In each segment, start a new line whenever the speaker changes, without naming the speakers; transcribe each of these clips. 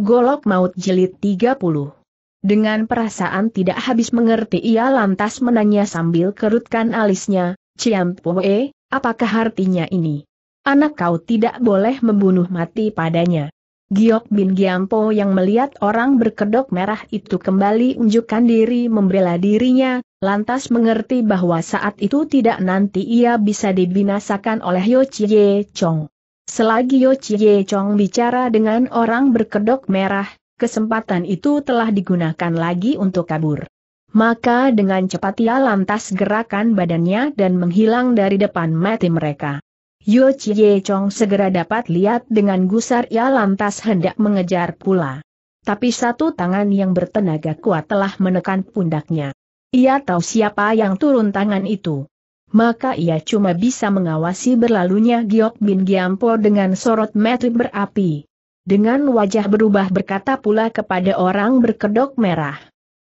Golok Maut Jelit 30 Dengan perasaan tidak habis mengerti ia lantas menanya sambil kerutkan alisnya, Ciam Poe, apakah artinya ini? Anak kau tidak boleh membunuh mati padanya. Giok bin Giampo yang melihat orang berkedok merah itu kembali unjukkan diri membela dirinya, lantas mengerti bahwa saat itu tidak nanti ia bisa dibinasakan oleh Yo Chie Chong. Selagi Yo Chie Chong bicara dengan orang berkedok merah, kesempatan itu telah digunakan lagi untuk kabur. Maka dengan cepat ia lantas gerakan badannya dan menghilang dari depan mati mereka. Yo Chie Chong segera dapat lihat dengan gusar ia lantas hendak mengejar pula. Tapi satu tangan yang bertenaga kuat telah menekan pundaknya. Ia tahu siapa yang turun tangan itu maka ia cuma bisa mengawasi berlalunya Giok Bin Giampo dengan sorot mata berapi. Dengan wajah berubah berkata pula kepada orang berkedok merah.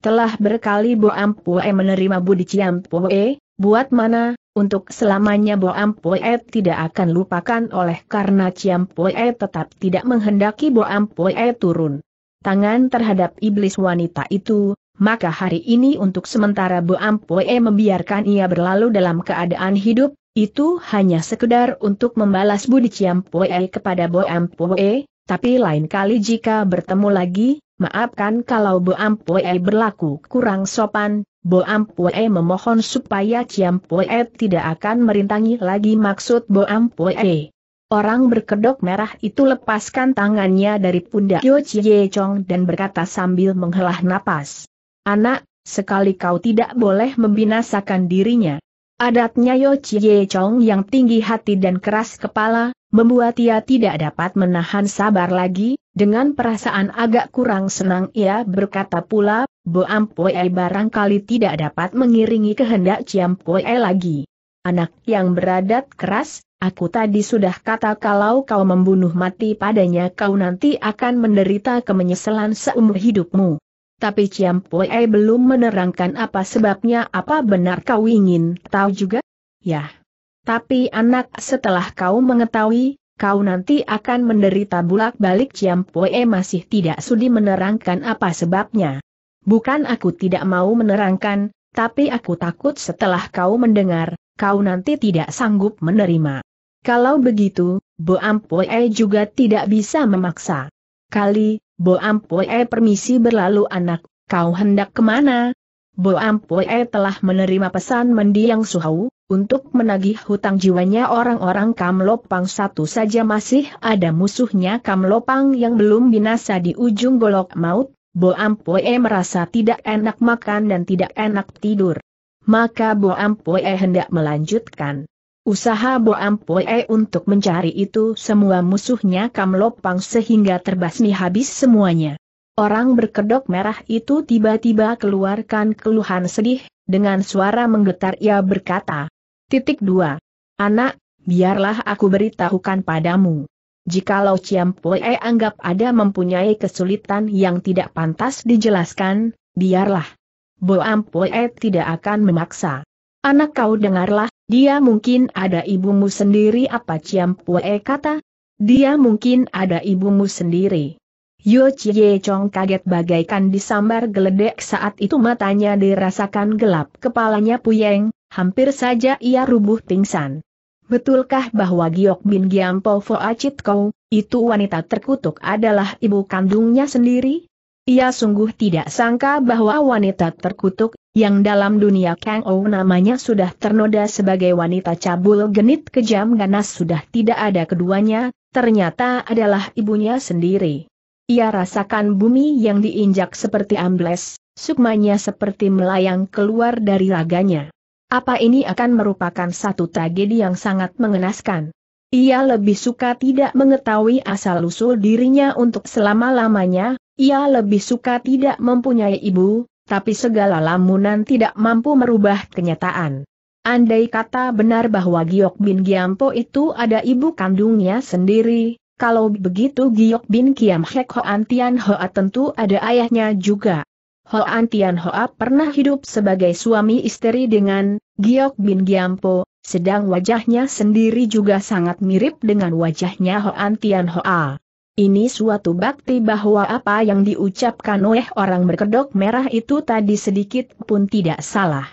Telah berkali Bo Ampue menerima Budi Ciampue, buat mana, untuk selamanya Bo Ampue tidak akan lupakan oleh karena Ciampue tetap tidak menghendaki Bo Ampue turun. Tangan terhadap iblis wanita itu, maka hari ini untuk sementara Bu Ampoe membiarkan ia berlalu dalam keadaan hidup, itu hanya sekedar untuk membalas budi Ciampoe kepada Bu Ampoe, tapi lain kali jika bertemu lagi, maafkan kalau Bu Ampoe berlaku kurang sopan, Bo Ampoe memohon supaya Ciampoe tidak akan merintangi lagi maksud Bo Ampoe. Orang berkedok merah itu lepaskan tangannya dari pundak Yo Chie Chong dan berkata sambil menghela napas. Anak, sekali kau tidak boleh membinasakan dirinya. Adatnya Yo Chie Chong yang tinggi hati dan keras kepala, membuat ia tidak dapat menahan sabar lagi, dengan perasaan agak kurang senang ia berkata pula, Bo barang barangkali tidak dapat mengiringi kehendak Ciam Pue lagi. Anak yang beradat keras, aku tadi sudah kata kalau kau membunuh mati padanya kau nanti akan menderita kemenyesalan seumur hidupmu tapi Ciam Pue belum menerangkan apa sebabnya apa benar kau ingin tahu juga? Yah. Tapi anak setelah kau mengetahui, kau nanti akan menderita bulak balik Ciam Pue masih tidak sudi menerangkan apa sebabnya. Bukan aku tidak mau menerangkan, tapi aku takut setelah kau mendengar, kau nanti tidak sanggup menerima. Kalau begitu, Bo Ampue juga tidak bisa memaksa. Kali, Bo Ampoe permisi berlalu anak, kau hendak kemana? Bo Ampoe telah menerima pesan mendiang Suhau, untuk menagih hutang jiwanya orang-orang Kamlopang satu saja masih ada musuhnya Kamlopang yang belum binasa di ujung golok maut, Bo Ampoe merasa tidak enak makan dan tidak enak tidur. Maka Bo Ampoe hendak melanjutkan. Usaha Bo Ampoe untuk mencari itu semua musuhnya kam sehingga terbasmi habis semuanya. Orang berkedok merah itu tiba-tiba keluarkan keluhan sedih, dengan suara menggetar ia berkata. Titik 2. Anak, biarlah aku beritahukan padamu. Jikalau Ciampoe anggap ada mempunyai kesulitan yang tidak pantas dijelaskan, biarlah. Bo Ampoe tidak akan memaksa. Anak kau dengarlah, dia mungkin ada ibumu sendiri apa Ciam Pue kata. Dia mungkin ada ibumu sendiri. Yo Chie Chong kaget bagaikan disambar geledek saat itu matanya dirasakan gelap kepalanya puyeng, hampir saja ia rubuh pingsan. Betulkah bahwa Giok Bin Giampo Acit Kau, itu wanita terkutuk adalah ibu kandungnya sendiri? Ia sungguh tidak sangka bahwa wanita terkutuk, yang dalam dunia Kang Ou namanya sudah ternoda sebagai wanita cabul genit kejam ganas sudah tidak ada keduanya, ternyata adalah ibunya sendiri. Ia rasakan bumi yang diinjak seperti ambles, sukmanya seperti melayang keluar dari raganya. Apa ini akan merupakan satu tragedi yang sangat mengenaskan. Ia lebih suka tidak mengetahui asal-usul dirinya untuk selama-lamanya, ia lebih suka tidak mempunyai ibu, tapi segala lamunan tidak mampu merubah kenyataan. Andai kata benar bahwa Giok Bin Giampo itu ada ibu kandungnya sendiri, kalau begitu Giok Bin Kiam Hek Hoan Tian Hoa tentu ada ayahnya juga. Hoan Tian Hoa pernah hidup sebagai suami istri dengan Giok Bin Giampo, sedang wajahnya sendiri juga sangat mirip dengan wajahnya Hoan Tian Hoa. Ini suatu bakti bahwa apa yang diucapkan oleh orang berkedok merah itu tadi sedikit pun tidak salah.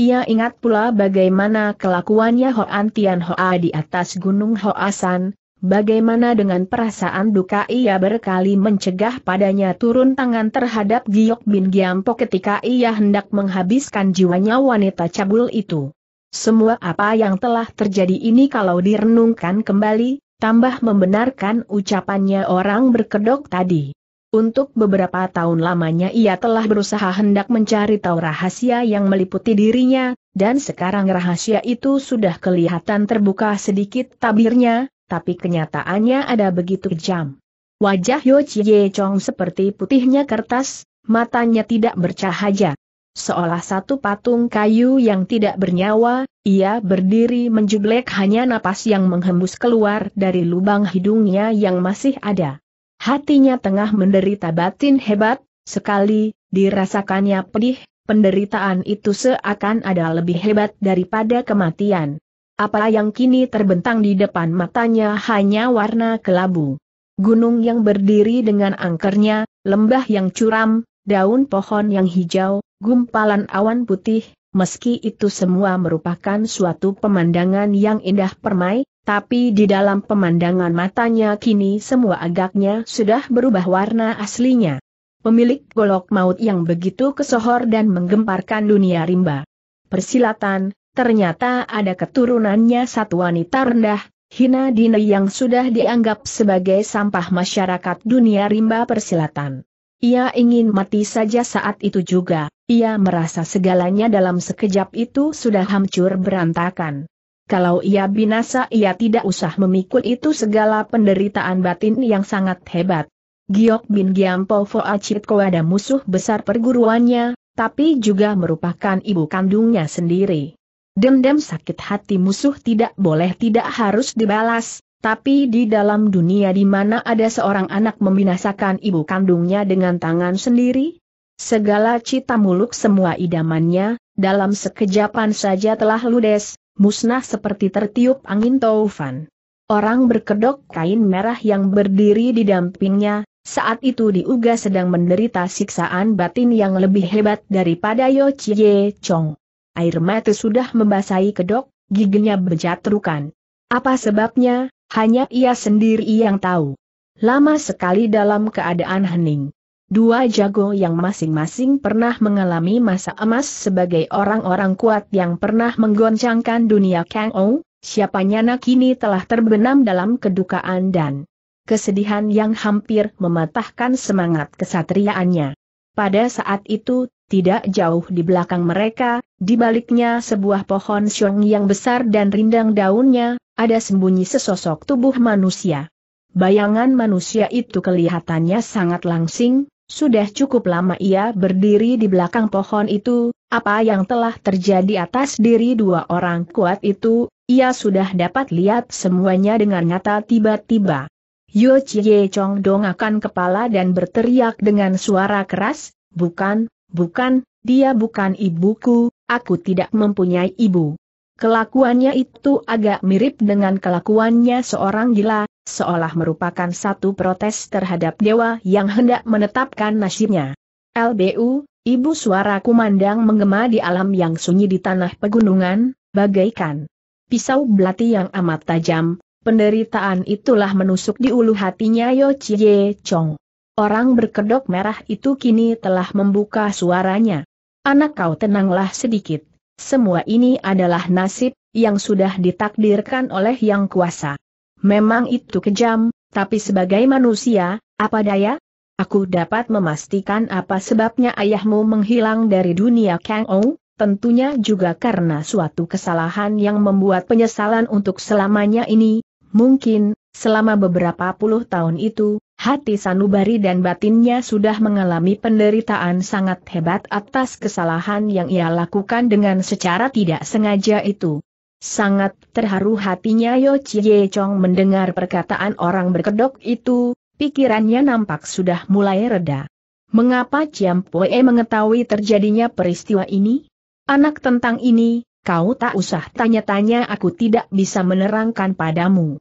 Ia ingat pula bagaimana kelakuannya Hoan Tian Hoa di atas Gunung Hoasan, bagaimana dengan perasaan duka ia berkali mencegah padanya turun tangan terhadap Giok Bin Giampo ketika ia hendak menghabiskan jiwanya wanita cabul itu. Semua apa yang telah terjadi ini kalau direnungkan kembali, tambah membenarkan ucapannya orang berkedok tadi. Untuk beberapa tahun lamanya ia telah berusaha hendak mencari tahu rahasia yang meliputi dirinya, dan sekarang rahasia itu sudah kelihatan terbuka sedikit tabirnya, tapi kenyataannya ada begitu kejam. Wajah Yo Chie Chong seperti putihnya kertas, matanya tidak bercahaya. Seolah satu patung kayu yang tidak bernyawa, ia berdiri menjublek hanya napas yang menghembus keluar dari lubang hidungnya yang masih ada. Hatinya tengah menderita batin hebat, sekali, dirasakannya pedih, penderitaan itu seakan ada lebih hebat daripada kematian. Apa yang kini terbentang di depan matanya hanya warna kelabu. Gunung yang berdiri dengan angkernya, lembah yang curam, daun pohon yang hijau, gumpalan awan putih, meski itu semua merupakan suatu pemandangan yang indah permai, tapi di dalam pemandangan matanya kini semua agaknya sudah berubah warna aslinya. Pemilik golok maut yang begitu kesohor dan menggemparkan dunia rimba. Persilatan, ternyata ada keturunannya satu wanita rendah, Hina Dine yang sudah dianggap sebagai sampah masyarakat dunia rimba persilatan. Ia ingin mati saja saat itu juga, ia merasa segalanya dalam sekejap itu sudah hancur berantakan. Kalau ia binasa ia tidak usah memikul itu segala penderitaan batin yang sangat hebat. Giok Bin Giampo Foachitko ada musuh besar perguruannya, tapi juga merupakan ibu kandungnya sendiri. Dendam sakit hati musuh tidak boleh tidak harus dibalas, tapi di dalam dunia di mana ada seorang anak membinasakan ibu kandungnya dengan tangan sendiri, segala cita muluk semua idamannya, dalam sekejapan saja telah ludes, musnah seperti tertiup angin taufan. Orang berkedok kain merah yang berdiri di dampingnya, saat itu diuga sedang menderita siksaan batin yang lebih hebat daripada Yo Chie Chong. Air mata sudah membasahi kedok, giginya berjatrukan. Apa sebabnya? Hanya ia sendiri yang tahu. Lama sekali dalam keadaan hening. Dua jago yang masing-masing pernah mengalami masa emas sebagai orang-orang kuat yang pernah menggoncangkan dunia Kang Ou, siapanya nak kini telah terbenam dalam kedukaan dan kesedihan yang hampir mematahkan semangat kesatriaannya. Pada saat itu, tidak jauh di belakang mereka, di baliknya sebuah pohon siong yang besar dan rindang daunnya, ada sembunyi sesosok tubuh manusia. Bayangan manusia itu kelihatannya sangat langsing, sudah cukup lama ia berdiri di belakang pohon itu, apa yang telah terjadi atas diri dua orang kuat itu, ia sudah dapat lihat semuanya dengan nyata tiba-tiba. Yo Chie Chong akan kepala dan berteriak dengan suara keras, bukan, bukan, dia bukan ibuku, aku tidak mempunyai ibu. Kelakuannya itu agak mirip dengan kelakuannya seorang gila, seolah merupakan satu protes terhadap dewa yang hendak menetapkan nasibnya. LBU, ibu suara kumandang menggema di alam yang sunyi di tanah pegunungan, bagaikan pisau belati yang amat tajam, penderitaan itulah menusuk di ulu hatinya Yo Chie Chong. Orang berkedok merah itu kini telah membuka suaranya. Anak kau tenanglah sedikit. Semua ini adalah nasib, yang sudah ditakdirkan oleh yang kuasa. Memang itu kejam, tapi sebagai manusia, apa daya? Aku dapat memastikan apa sebabnya ayahmu menghilang dari dunia Kang Ou, tentunya juga karena suatu kesalahan yang membuat penyesalan untuk selamanya ini, mungkin, selama beberapa puluh tahun itu, Hati Sanubari dan batinnya sudah mengalami penderitaan sangat hebat atas kesalahan yang ia lakukan dengan secara tidak sengaja itu. Sangat terharu hatinya Yo Chie Chong mendengar perkataan orang berkedok itu, pikirannya nampak sudah mulai reda. Mengapa Ciam Poe mengetahui terjadinya peristiwa ini? Anak tentang ini, kau tak usah tanya-tanya aku tidak bisa menerangkan padamu.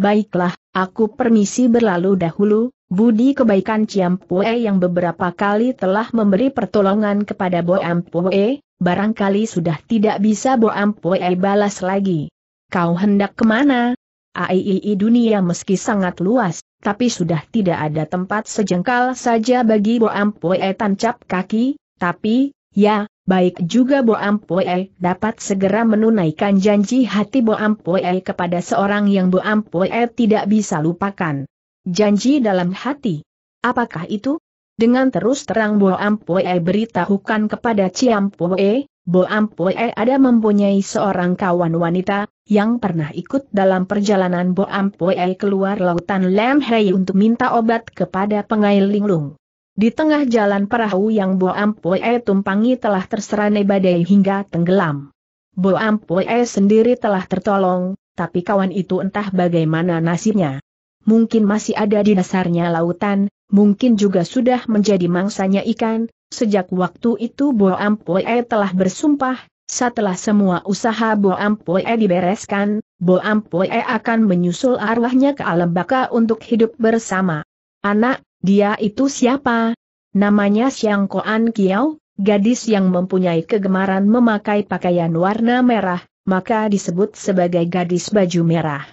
Baiklah, aku permisi berlalu dahulu, Budi kebaikan Ciam Pue yang beberapa kali telah memberi pertolongan kepada Bo Pue, barangkali sudah tidak bisa Bo Pue balas lagi. Kau hendak kemana? AII dunia meski sangat luas, tapi sudah tidak ada tempat sejengkal saja bagi Bo Pue tancap kaki, tapi, ya, baik juga Bo Ampoe dapat segera menunaikan janji hati Bo Ampoe kepada seorang yang Bo Ampoe tidak bisa lupakan. Janji dalam hati. Apakah itu? Dengan terus terang Bo Ampoe beritahukan kepada Ciampoe, Bo Ampoe ada mempunyai seorang kawan wanita, yang pernah ikut dalam perjalanan Bo Ampoe keluar lautan Lam Hei untuk minta obat kepada Pengail Linglung. Di tengah jalan perahu yang Bo Pue tumpangi telah terserane badai hingga tenggelam. Bo Pue sendiri telah tertolong, tapi kawan itu entah bagaimana nasibnya. Mungkin masih ada di dasarnya lautan, mungkin juga sudah menjadi mangsanya ikan, sejak waktu itu Bo Pue telah bersumpah, setelah semua usaha Bo Pue dibereskan, Bo Pue akan menyusul arwahnya ke alam baka untuk hidup bersama. Anak, dia itu siapa? Namanya Xiang Koan Kiao, gadis yang mempunyai kegemaran memakai pakaian warna merah, maka disebut sebagai gadis baju merah.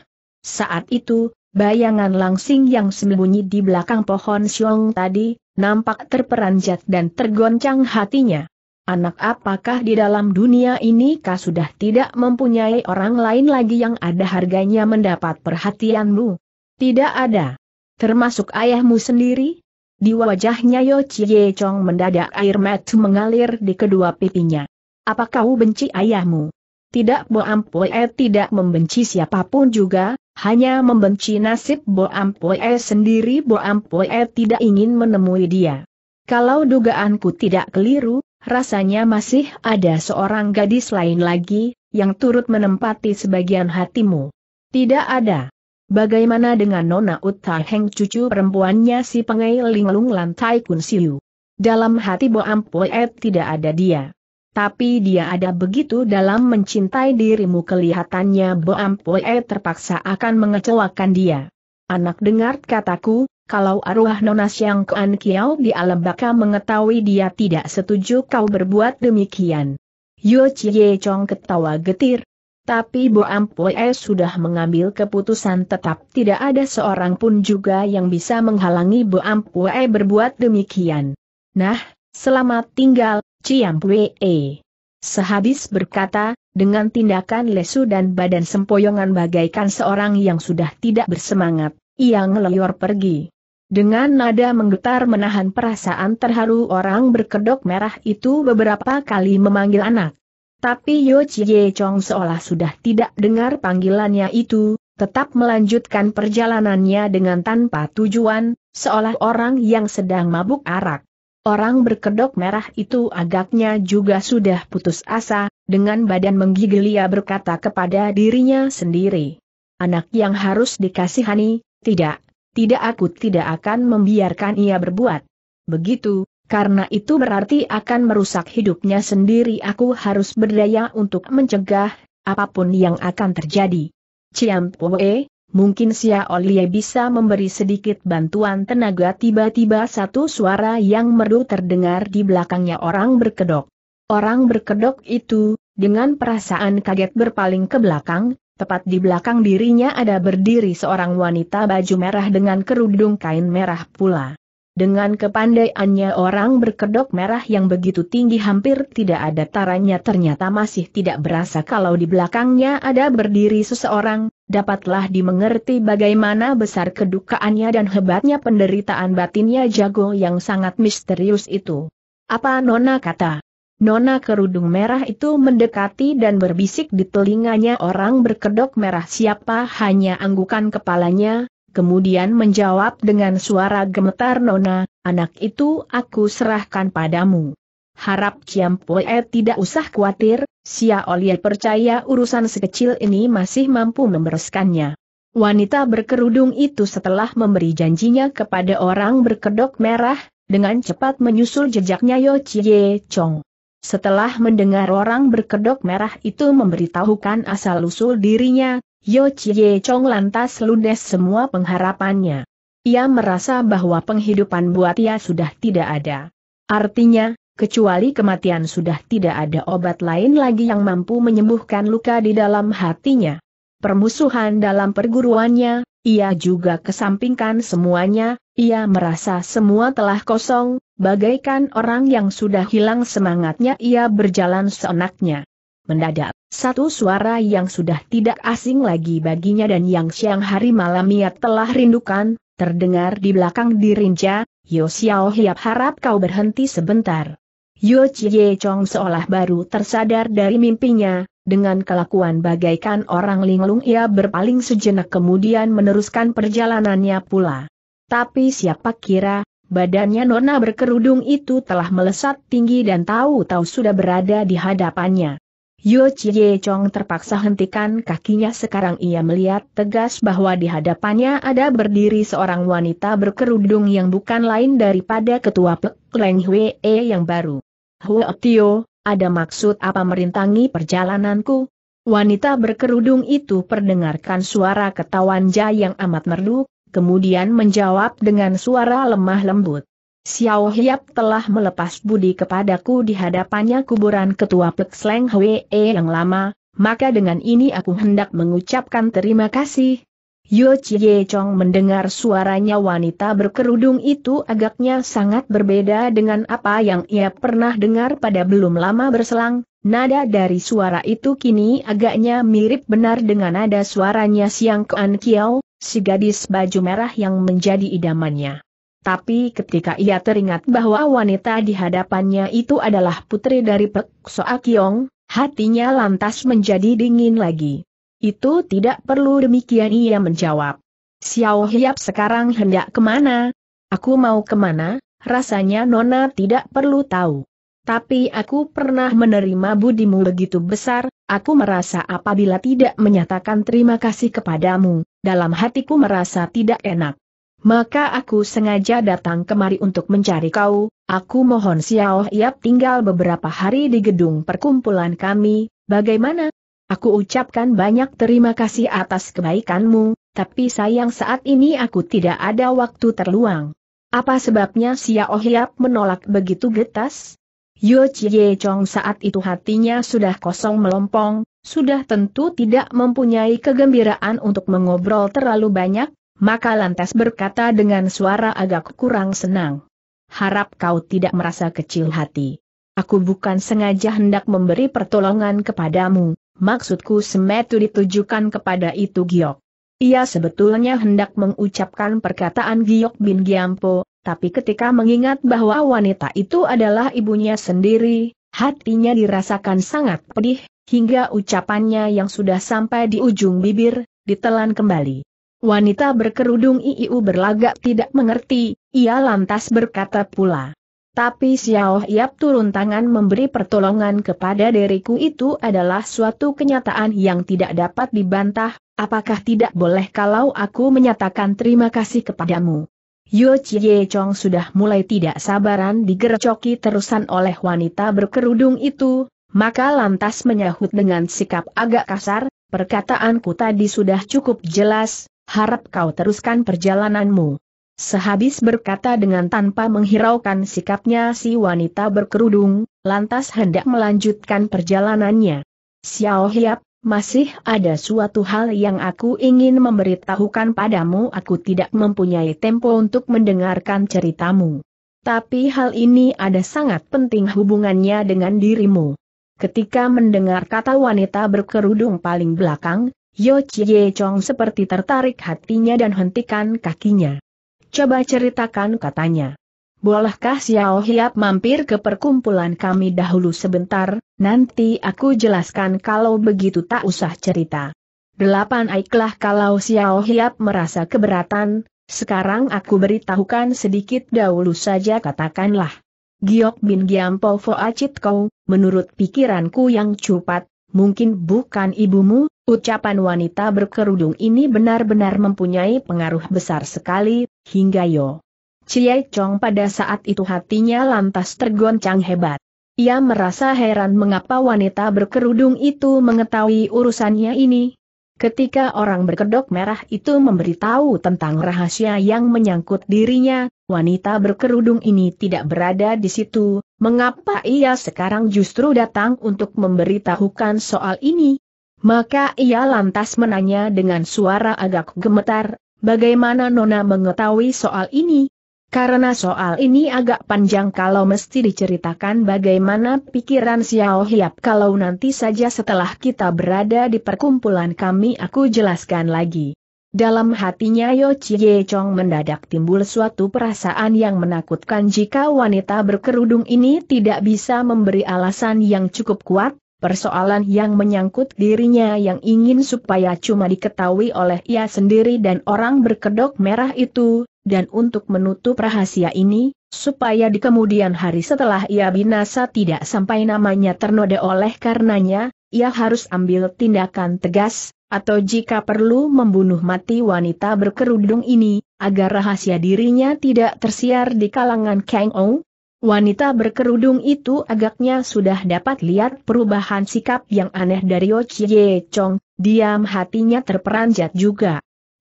Saat itu, bayangan langsing yang sembunyi di belakang pohon siong tadi, nampak terperanjat dan tergoncang hatinya. Anak apakah di dalam dunia ini kah sudah tidak mempunyai orang lain lagi yang ada harganya mendapat perhatianmu? Tidak ada termasuk ayahmu sendiri? Di wajahnya Yo Chie Chong mendadak air mata mengalir di kedua pipinya. Apa kau benci ayahmu? Tidak Bo Ampoe tidak membenci siapapun juga, hanya membenci nasib Bo Ampoe sendiri Bo Ampoe tidak ingin menemui dia. Kalau dugaanku tidak keliru, rasanya masih ada seorang gadis lain lagi, yang turut menempati sebagian hatimu. Tidak ada. Bagaimana dengan Nona Uta Heng cucu perempuannya si pengai linglung lantai kun siu? Dalam hati Bo Ampoet tidak ada dia. Tapi dia ada begitu dalam mencintai dirimu kelihatannya Bo Ampoet terpaksa akan mengecewakan dia. Anak dengar kataku, kalau arwah Nona Siang Kuan Kiao di alam baka mengetahui dia tidak setuju kau berbuat demikian. Yo Chie Chong ketawa getir, tapi Bo Ampue sudah mengambil keputusan tetap tidak ada seorang pun juga yang bisa menghalangi Bo Ampue berbuat demikian. Nah, selamat tinggal, Ciampuei. Sehabis berkata, dengan tindakan lesu dan badan sempoyongan bagaikan seorang yang sudah tidak bersemangat, ia ngeleyor pergi. Dengan nada menggetar menahan perasaan terharu orang berkedok merah itu beberapa kali memanggil anak. Tapi Yo Chie Chong seolah sudah tidak dengar panggilannya itu, tetap melanjutkan perjalanannya dengan tanpa tujuan, seolah orang yang sedang mabuk arak. Orang berkedok merah itu agaknya juga sudah putus asa, dengan badan menggigil ia berkata kepada dirinya sendiri. Anak yang harus dikasihani, tidak, tidak aku tidak akan membiarkan ia berbuat. Begitu, karena itu berarti akan merusak hidupnya sendiri aku harus berdaya untuk mencegah apapun yang akan terjadi. Ciam Pue, mungkin Sia Olie bisa memberi sedikit bantuan tenaga tiba-tiba satu suara yang merdu terdengar di belakangnya orang berkedok. Orang berkedok itu, dengan perasaan kaget berpaling ke belakang, Tepat di belakang dirinya ada berdiri seorang wanita baju merah dengan kerudung kain merah pula. Dengan kepandaiannya orang berkedok merah yang begitu tinggi hampir tidak ada taranya ternyata masih tidak berasa kalau di belakangnya ada berdiri seseorang, dapatlah dimengerti bagaimana besar kedukaannya dan hebatnya penderitaan batinnya jago yang sangat misterius itu. Apa Nona kata? Nona kerudung merah itu mendekati dan berbisik di telinganya orang berkedok merah siapa hanya anggukan kepalanya, Kemudian menjawab dengan suara gemetar Nona, anak itu aku serahkan padamu. Harap Kiam Poe tidak usah khawatir, Sia Olie percaya urusan sekecil ini masih mampu membereskannya. Wanita berkerudung itu setelah memberi janjinya kepada orang berkedok merah, dengan cepat menyusul jejaknya Yo Chie Chong. Setelah mendengar orang berkedok merah itu memberitahukan asal-usul dirinya, Yo Chie Chong lantas ludes semua pengharapannya. Ia merasa bahwa penghidupan buat ia sudah tidak ada. Artinya, kecuali kematian sudah tidak ada obat lain lagi yang mampu menyembuhkan luka di dalam hatinya. Permusuhan dalam perguruannya, ia juga kesampingkan semuanya, ia merasa semua telah kosong, bagaikan orang yang sudah hilang semangatnya ia berjalan seenaknya. Mendadak, satu suara yang sudah tidak asing lagi baginya dan yang siang hari malam ia telah rindukan, terdengar di belakang dirinca, Yo Xiao Hiap harap kau berhenti sebentar. Yo Chie Chong seolah baru tersadar dari mimpinya, dengan kelakuan bagaikan orang linglung ia berpaling sejenak kemudian meneruskan perjalanannya pula. Tapi siapa kira, badannya nona berkerudung itu telah melesat tinggi dan tahu-tahu sudah berada di hadapannya. Yo Chie Chong terpaksa hentikan kakinya sekarang ia melihat tegas bahwa di hadapannya ada berdiri seorang wanita berkerudung yang bukan lain daripada ketua Pek Leng Hwee yang baru. Hwe Tio, ada maksud apa merintangi perjalananku? Wanita berkerudung itu perdengarkan suara ketawanja yang amat merdu, kemudian menjawab dengan suara lemah lembut. Xiao Hiap telah melepas budi kepadaku di hadapannya kuburan ketua Pek Sleng Hwee yang lama, maka dengan ini aku hendak mengucapkan terima kasih. Yo Chie Chong mendengar suaranya wanita berkerudung itu agaknya sangat berbeda dengan apa yang ia pernah dengar pada belum lama berselang, nada dari suara itu kini agaknya mirip benar dengan nada suaranya Siang Kean Kiao, si gadis baju merah yang menjadi idamannya. Tapi ketika ia teringat bahwa wanita di hadapannya itu adalah putri dari Pek Soa Kiong, hatinya lantas menjadi dingin lagi. Itu tidak perlu demikian ia menjawab. Xiao Hiap sekarang hendak kemana? Aku mau kemana? Rasanya Nona tidak perlu tahu. Tapi aku pernah menerima budimu begitu besar, aku merasa apabila tidak menyatakan terima kasih kepadamu, dalam hatiku merasa tidak enak. Maka aku sengaja datang kemari untuk mencari kau, aku mohon Xiao Yap tinggal beberapa hari di gedung perkumpulan kami, bagaimana? Aku ucapkan banyak terima kasih atas kebaikanmu, tapi sayang saat ini aku tidak ada waktu terluang. Apa sebabnya Xiao Yap menolak begitu getas? Yo Chie Chong saat itu hatinya sudah kosong melompong, sudah tentu tidak mempunyai kegembiraan untuk mengobrol terlalu banyak, maka lantas berkata dengan suara agak kurang senang. Harap kau tidak merasa kecil hati. Aku bukan sengaja hendak memberi pertolongan kepadamu, maksudku semetu ditujukan kepada itu Giok. Ia sebetulnya hendak mengucapkan perkataan Giok bin Giampo, tapi ketika mengingat bahwa wanita itu adalah ibunya sendiri, hatinya dirasakan sangat pedih, hingga ucapannya yang sudah sampai di ujung bibir, ditelan kembali. Wanita berkerudung IIU berlagak tidak mengerti, ia lantas berkata pula. Tapi Xiao Yap turun tangan memberi pertolongan kepada diriku itu adalah suatu kenyataan yang tidak dapat dibantah, apakah tidak boleh kalau aku menyatakan terima kasih kepadamu. Yo Chie Chong sudah mulai tidak sabaran digerecoki terusan oleh wanita berkerudung itu, maka lantas menyahut dengan sikap agak kasar, perkataanku tadi sudah cukup jelas, harap kau teruskan perjalananmu. Sehabis berkata dengan tanpa menghiraukan sikapnya si wanita berkerudung, lantas hendak melanjutkan perjalanannya. Xiao Hiap, masih ada suatu hal yang aku ingin memberitahukan padamu aku tidak mempunyai tempo untuk mendengarkan ceritamu. Tapi hal ini ada sangat penting hubungannya dengan dirimu. Ketika mendengar kata wanita berkerudung paling belakang, Yo Chie Chong seperti tertarik hatinya dan hentikan kakinya. Coba ceritakan katanya. Bolehkah Xiao Hiap mampir ke perkumpulan kami dahulu sebentar, nanti aku jelaskan kalau begitu tak usah cerita. Delapan aiklah kalau Xiao Hiap merasa keberatan, sekarang aku beritahukan sedikit dahulu saja katakanlah. Giok bin Giampo acit kau, menurut pikiranku yang cupat, mungkin bukan ibumu, ucapan wanita berkerudung ini benar-benar mempunyai pengaruh besar sekali, hingga yo. Chie Chong pada saat itu hatinya lantas tergoncang hebat. Ia merasa heran mengapa wanita berkerudung itu mengetahui urusannya ini. Ketika orang berkedok merah itu memberitahu tentang rahasia yang menyangkut dirinya, wanita berkerudung ini tidak berada di situ, mengapa ia sekarang justru datang untuk memberitahukan soal ini? Maka ia lantas menanya dengan suara agak gemetar, bagaimana Nona mengetahui soal ini? Karena soal ini agak panjang kalau mesti diceritakan bagaimana pikiran Xiao Hiap kalau nanti saja setelah kita berada di perkumpulan kami aku jelaskan lagi. Dalam hatinya Yo Chie Chong mendadak timbul suatu perasaan yang menakutkan jika wanita berkerudung ini tidak bisa memberi alasan yang cukup kuat, persoalan yang menyangkut dirinya yang ingin supaya cuma diketahui oleh ia sendiri dan orang berkedok merah itu, dan untuk menutup rahasia ini, supaya di kemudian hari setelah ia binasa tidak sampai namanya ternoda oleh karenanya, ia harus ambil tindakan tegas, atau jika perlu membunuh mati wanita berkerudung ini, agar rahasia dirinya tidak tersiar di kalangan Kang Ong. Wanita berkerudung itu agaknya sudah dapat lihat perubahan sikap yang aneh dari Ochi Ye Chong, diam hatinya terperanjat juga.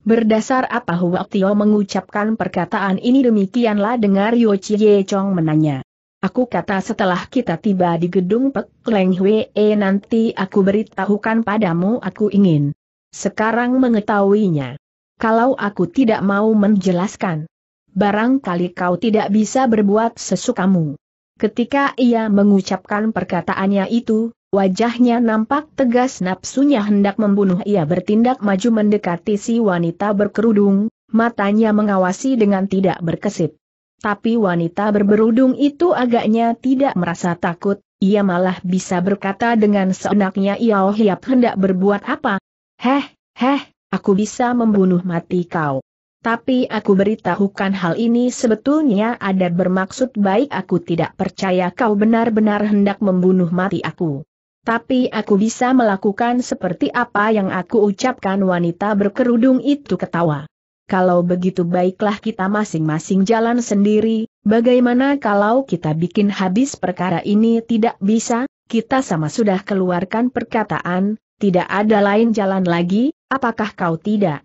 Berdasar apa Hua Tio mengucapkan perkataan ini demikianlah dengar Yo Chie Chong menanya. Aku kata setelah kita tiba di gedung Pek Leng Hwe e, nanti aku beritahukan padamu aku ingin. Sekarang mengetahuinya. Kalau aku tidak mau menjelaskan. Barangkali kau tidak bisa berbuat sesukamu. Ketika ia mengucapkan perkataannya itu, Wajahnya nampak tegas nafsunya hendak membunuh ia bertindak maju mendekati si wanita berkerudung, matanya mengawasi dengan tidak berkesip. Tapi wanita berberudung itu agaknya tidak merasa takut, ia malah bisa berkata dengan seenaknya oh Hiap hendak berbuat apa. Heh, heh, aku bisa membunuh mati kau. Tapi aku beritahukan hal ini sebetulnya ada bermaksud baik aku tidak percaya kau benar-benar hendak membunuh mati aku. Tapi aku bisa melakukan seperti apa yang aku ucapkan wanita berkerudung itu ketawa. Kalau begitu baiklah kita masing-masing jalan sendiri, bagaimana kalau kita bikin habis perkara ini tidak bisa, kita sama sudah keluarkan perkataan, tidak ada lain jalan lagi, apakah kau tidak?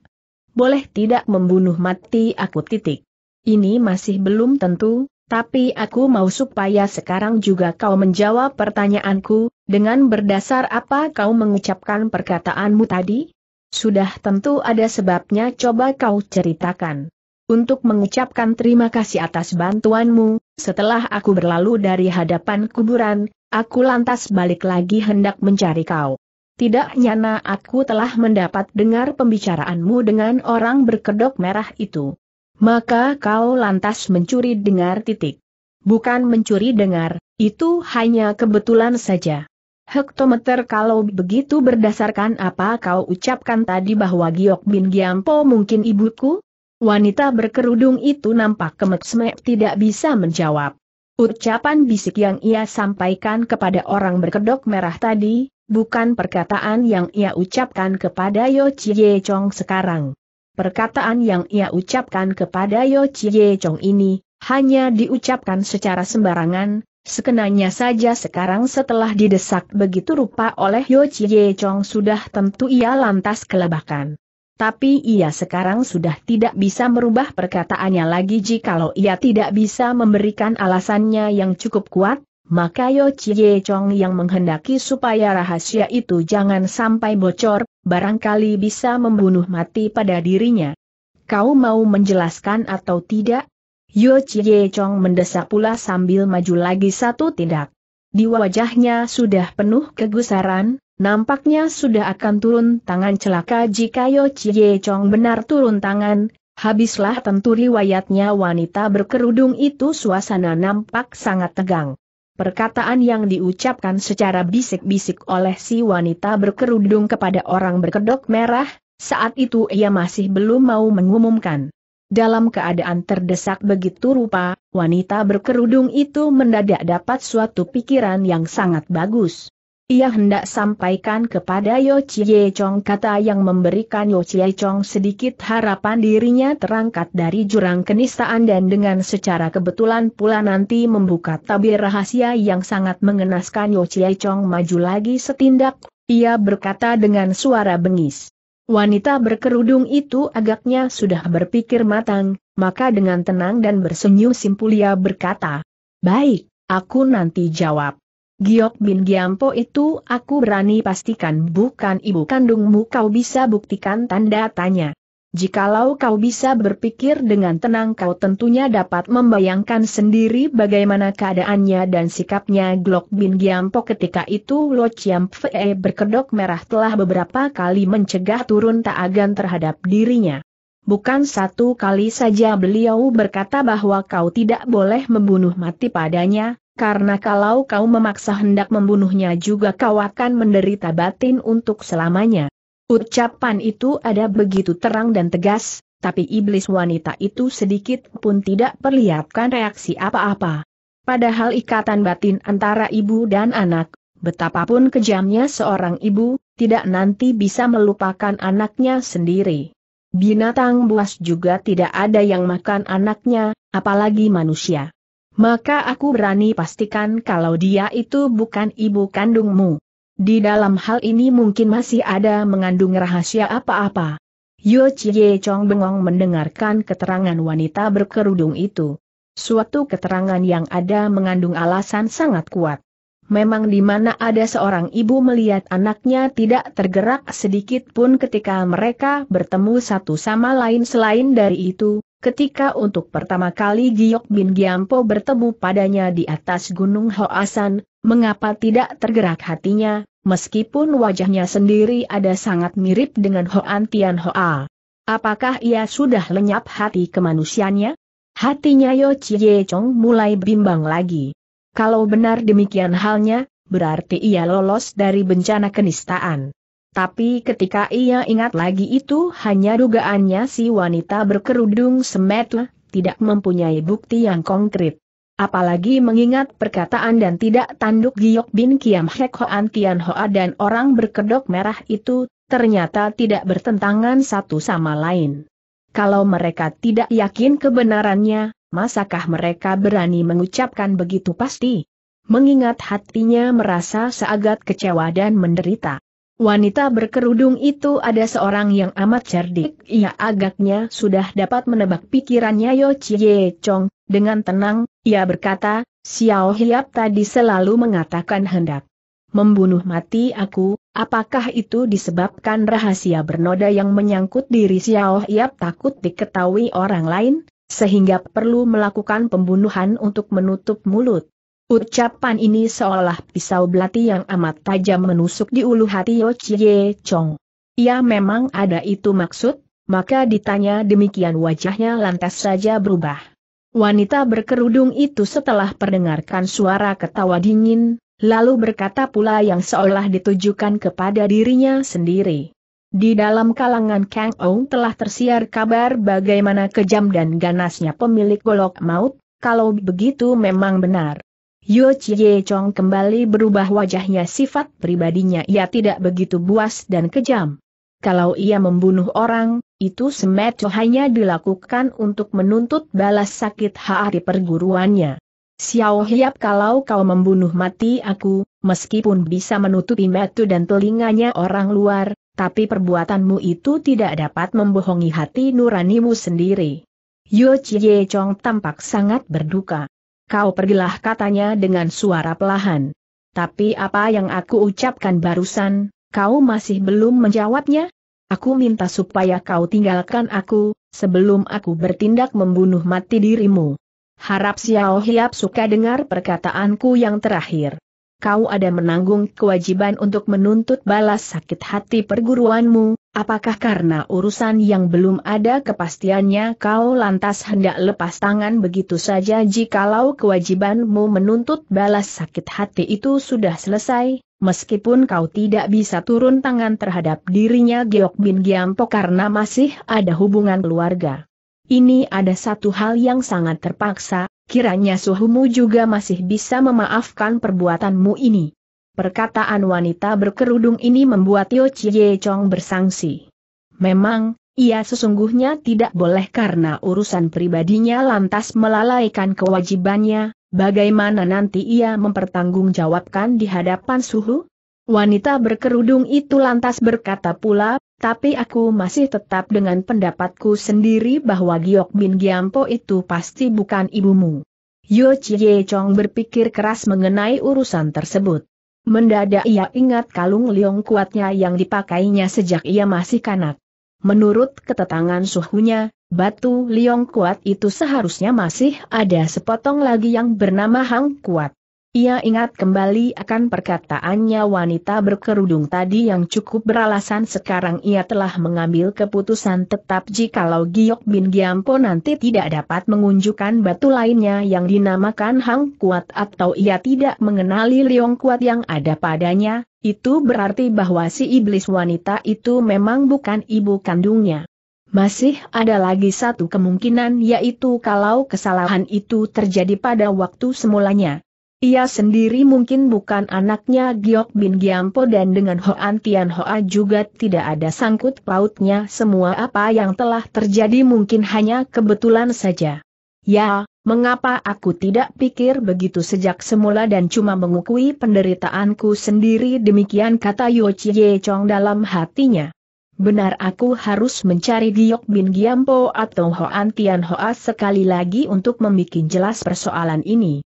Boleh tidak membunuh mati aku titik. Ini masih belum tentu, tapi aku mau supaya sekarang juga kau menjawab pertanyaanku, dengan berdasar apa kau mengucapkan perkataanmu tadi? Sudah tentu ada sebabnya coba kau ceritakan. Untuk mengucapkan terima kasih atas bantuanmu, setelah aku berlalu dari hadapan kuburan, aku lantas balik lagi hendak mencari kau. Tidak nyana aku telah mendapat dengar pembicaraanmu dengan orang berkedok merah itu. Maka kau lantas mencuri dengar titik. Bukan mencuri dengar, itu hanya kebetulan saja. Hektometer kalau begitu berdasarkan apa kau ucapkan tadi bahwa Giok Bin Giampo mungkin ibuku? Wanita berkerudung itu nampak kemet-semek tidak bisa menjawab. Ucapan bisik yang ia sampaikan kepada orang berkedok merah tadi, bukan perkataan yang ia ucapkan kepada Yo Chie Chong sekarang. Perkataan yang ia ucapkan kepada Yo Chie Chong ini, hanya diucapkan secara sembarangan, Sekenanya saja sekarang setelah didesak begitu rupa oleh Yo Chie Chong sudah tentu ia lantas kelebakan. Tapi ia sekarang sudah tidak bisa merubah perkataannya lagi jikalau ia tidak bisa memberikan alasannya yang cukup kuat, maka Yo Chie Chong yang menghendaki supaya rahasia itu jangan sampai bocor, barangkali bisa membunuh mati pada dirinya. Kau mau menjelaskan atau tidak? Yo Chie Chong mendesak pula sambil maju lagi satu tindak. Di wajahnya sudah penuh kegusaran, nampaknya sudah akan turun tangan celaka jika Yo Chie Chong benar turun tangan, habislah tentu riwayatnya wanita berkerudung itu suasana nampak sangat tegang. Perkataan yang diucapkan secara bisik-bisik oleh si wanita berkerudung kepada orang berkedok merah, saat itu ia masih belum mau mengumumkan. Dalam keadaan terdesak begitu rupa, wanita berkerudung itu mendadak dapat suatu pikiran yang sangat bagus. Ia hendak sampaikan kepada Yo Chie Chong kata yang memberikan Yo Chie Chong sedikit harapan dirinya terangkat dari jurang kenistaan dan dengan secara kebetulan pula nanti membuka tabir rahasia yang sangat mengenaskan Yo Chie Chong maju lagi setindak, ia berkata dengan suara bengis. Wanita berkerudung itu agaknya sudah berpikir matang, maka dengan tenang dan bersenyum Simpulia berkata, Baik, aku nanti jawab. Giok bin Giampo itu aku berani pastikan bukan ibu kandungmu kau bisa buktikan tanda tanya. Jikalau kau bisa berpikir dengan tenang kau tentunya dapat membayangkan sendiri bagaimana keadaannya dan sikapnya Glock Bin Giampo ketika itu Lo Chiam berkedok merah telah beberapa kali mencegah turun taagan terhadap dirinya. Bukan satu kali saja beliau berkata bahwa kau tidak boleh membunuh mati padanya, karena kalau kau memaksa hendak membunuhnya juga kau akan menderita batin untuk selamanya. Ucapan itu ada begitu terang dan tegas, tapi iblis wanita itu sedikit pun tidak perlihatkan reaksi apa-apa. Padahal ikatan batin antara ibu dan anak, betapapun kejamnya seorang ibu, tidak nanti bisa melupakan anaknya sendiri. Binatang buas juga tidak ada yang makan anaknya, apalagi manusia. Maka aku berani pastikan kalau dia itu bukan ibu kandungmu. Di dalam hal ini mungkin masih ada mengandung rahasia apa-apa. Yo Chie Chong bengong mendengarkan keterangan wanita berkerudung itu. Suatu keterangan yang ada mengandung alasan sangat kuat. Memang di mana ada seorang ibu melihat anaknya tidak tergerak sedikit pun ketika mereka bertemu satu sama lain selain dari itu, ketika untuk pertama kali Giok Bin Giampo bertemu padanya di atas Gunung Hoasan, mengapa tidak tergerak hatinya, meskipun wajahnya sendiri ada sangat mirip dengan Hoan Tian Hoa. Apakah ia sudah lenyap hati kemanusiaannya? Hatinya Yo Chie Chong mulai bimbang lagi. Kalau benar demikian halnya, berarti ia lolos dari bencana kenistaan. Tapi ketika ia ingat lagi itu hanya dugaannya si wanita berkerudung semetle, tidak mempunyai bukti yang konkret apalagi mengingat perkataan dan tidak tanduk Giok Bin Kiam Hek Hoan Kian Hoa dan orang berkedok merah itu, ternyata tidak bertentangan satu sama lain. Kalau mereka tidak yakin kebenarannya, masakah mereka berani mengucapkan begitu pasti? Mengingat hatinya merasa seagat kecewa dan menderita. Wanita berkerudung itu ada seorang yang amat cerdik. Ia agaknya sudah dapat menebak pikirannya Yo Chie Chong. Dengan tenang, ia berkata, Xiao Hiap tadi selalu mengatakan hendak membunuh mati aku, apakah itu disebabkan rahasia bernoda yang menyangkut diri Xiao Hiap takut diketahui orang lain, sehingga perlu melakukan pembunuhan untuk menutup mulut? Ucapan ini seolah pisau belati yang amat tajam menusuk di ulu hati Yo Chie Chong. Ia memang ada itu maksud, maka ditanya demikian wajahnya lantas saja berubah. Wanita berkerudung itu setelah perdengarkan suara ketawa dingin, lalu berkata pula yang seolah ditujukan kepada dirinya sendiri. Di dalam kalangan Kang Ong telah tersiar kabar bagaimana kejam dan ganasnya pemilik golok maut, kalau begitu memang benar. Yo Chie Chong kembali berubah wajahnya sifat pribadinya ia tidak begitu buas dan kejam. Kalau ia membunuh orang, itu semetu hanya dilakukan untuk menuntut balas sakit hati perguruannya. Xiao Hiap kalau kau membunuh mati aku, meskipun bisa menutupi metu dan telinganya orang luar, tapi perbuatanmu itu tidak dapat membohongi hati nuranimu sendiri. Yo Chie Chong tampak sangat berduka. Kau pergilah katanya dengan suara pelahan. Tapi apa yang aku ucapkan barusan, kau masih belum menjawabnya? Aku minta supaya kau tinggalkan aku, sebelum aku bertindak membunuh mati dirimu. Harap Xiao Hiap suka dengar perkataanku yang terakhir. Kau ada menanggung kewajiban untuk menuntut balas sakit hati perguruanmu, Apakah karena urusan yang belum ada kepastiannya kau lantas hendak lepas tangan begitu saja jikalau kewajibanmu menuntut balas sakit hati itu sudah selesai, meskipun kau tidak bisa turun tangan terhadap dirinya Geok Bin Giampo karena masih ada hubungan keluarga. Ini ada satu hal yang sangat terpaksa, kiranya suhumu juga masih bisa memaafkan perbuatanmu ini. Perkataan wanita berkerudung ini membuat Tio Chie Chong bersangsi. Memang, ia sesungguhnya tidak boleh karena urusan pribadinya lantas melalaikan kewajibannya, bagaimana nanti ia mempertanggungjawabkan di hadapan suhu? Wanita berkerudung itu lantas berkata pula, tapi aku masih tetap dengan pendapatku sendiri bahwa Giok Bin Giampo itu pasti bukan ibumu. Yo Chie Chong berpikir keras mengenai urusan tersebut. Mendadak ia ingat kalung liong kuatnya yang dipakainya sejak ia masih kanak. Menurut ketetangan suhunya, batu liong kuat itu seharusnya masih ada sepotong lagi yang bernama Hang Kuat. Ia ingat kembali akan perkataannya wanita berkerudung tadi yang cukup beralasan sekarang ia telah mengambil keputusan tetap jikalau Giok Bin Giampo nanti tidak dapat mengunjukkan batu lainnya yang dinamakan Hang Kuat atau ia tidak mengenali Liong Kuat yang ada padanya, itu berarti bahwa si iblis wanita itu memang bukan ibu kandungnya. Masih ada lagi satu kemungkinan yaitu kalau kesalahan itu terjadi pada waktu semulanya. Ia sendiri mungkin bukan anaknya Giok Bin Giampo dan dengan Hoan Tian Hoa juga tidak ada sangkut pautnya semua apa yang telah terjadi mungkin hanya kebetulan saja. Ya, mengapa aku tidak pikir begitu sejak semula dan cuma mengukui penderitaanku sendiri demikian kata Yo Chie Chong dalam hatinya. Benar aku harus mencari Giok Bin Giampo atau Hoan Tian Hoa sekali lagi untuk membuat jelas persoalan ini.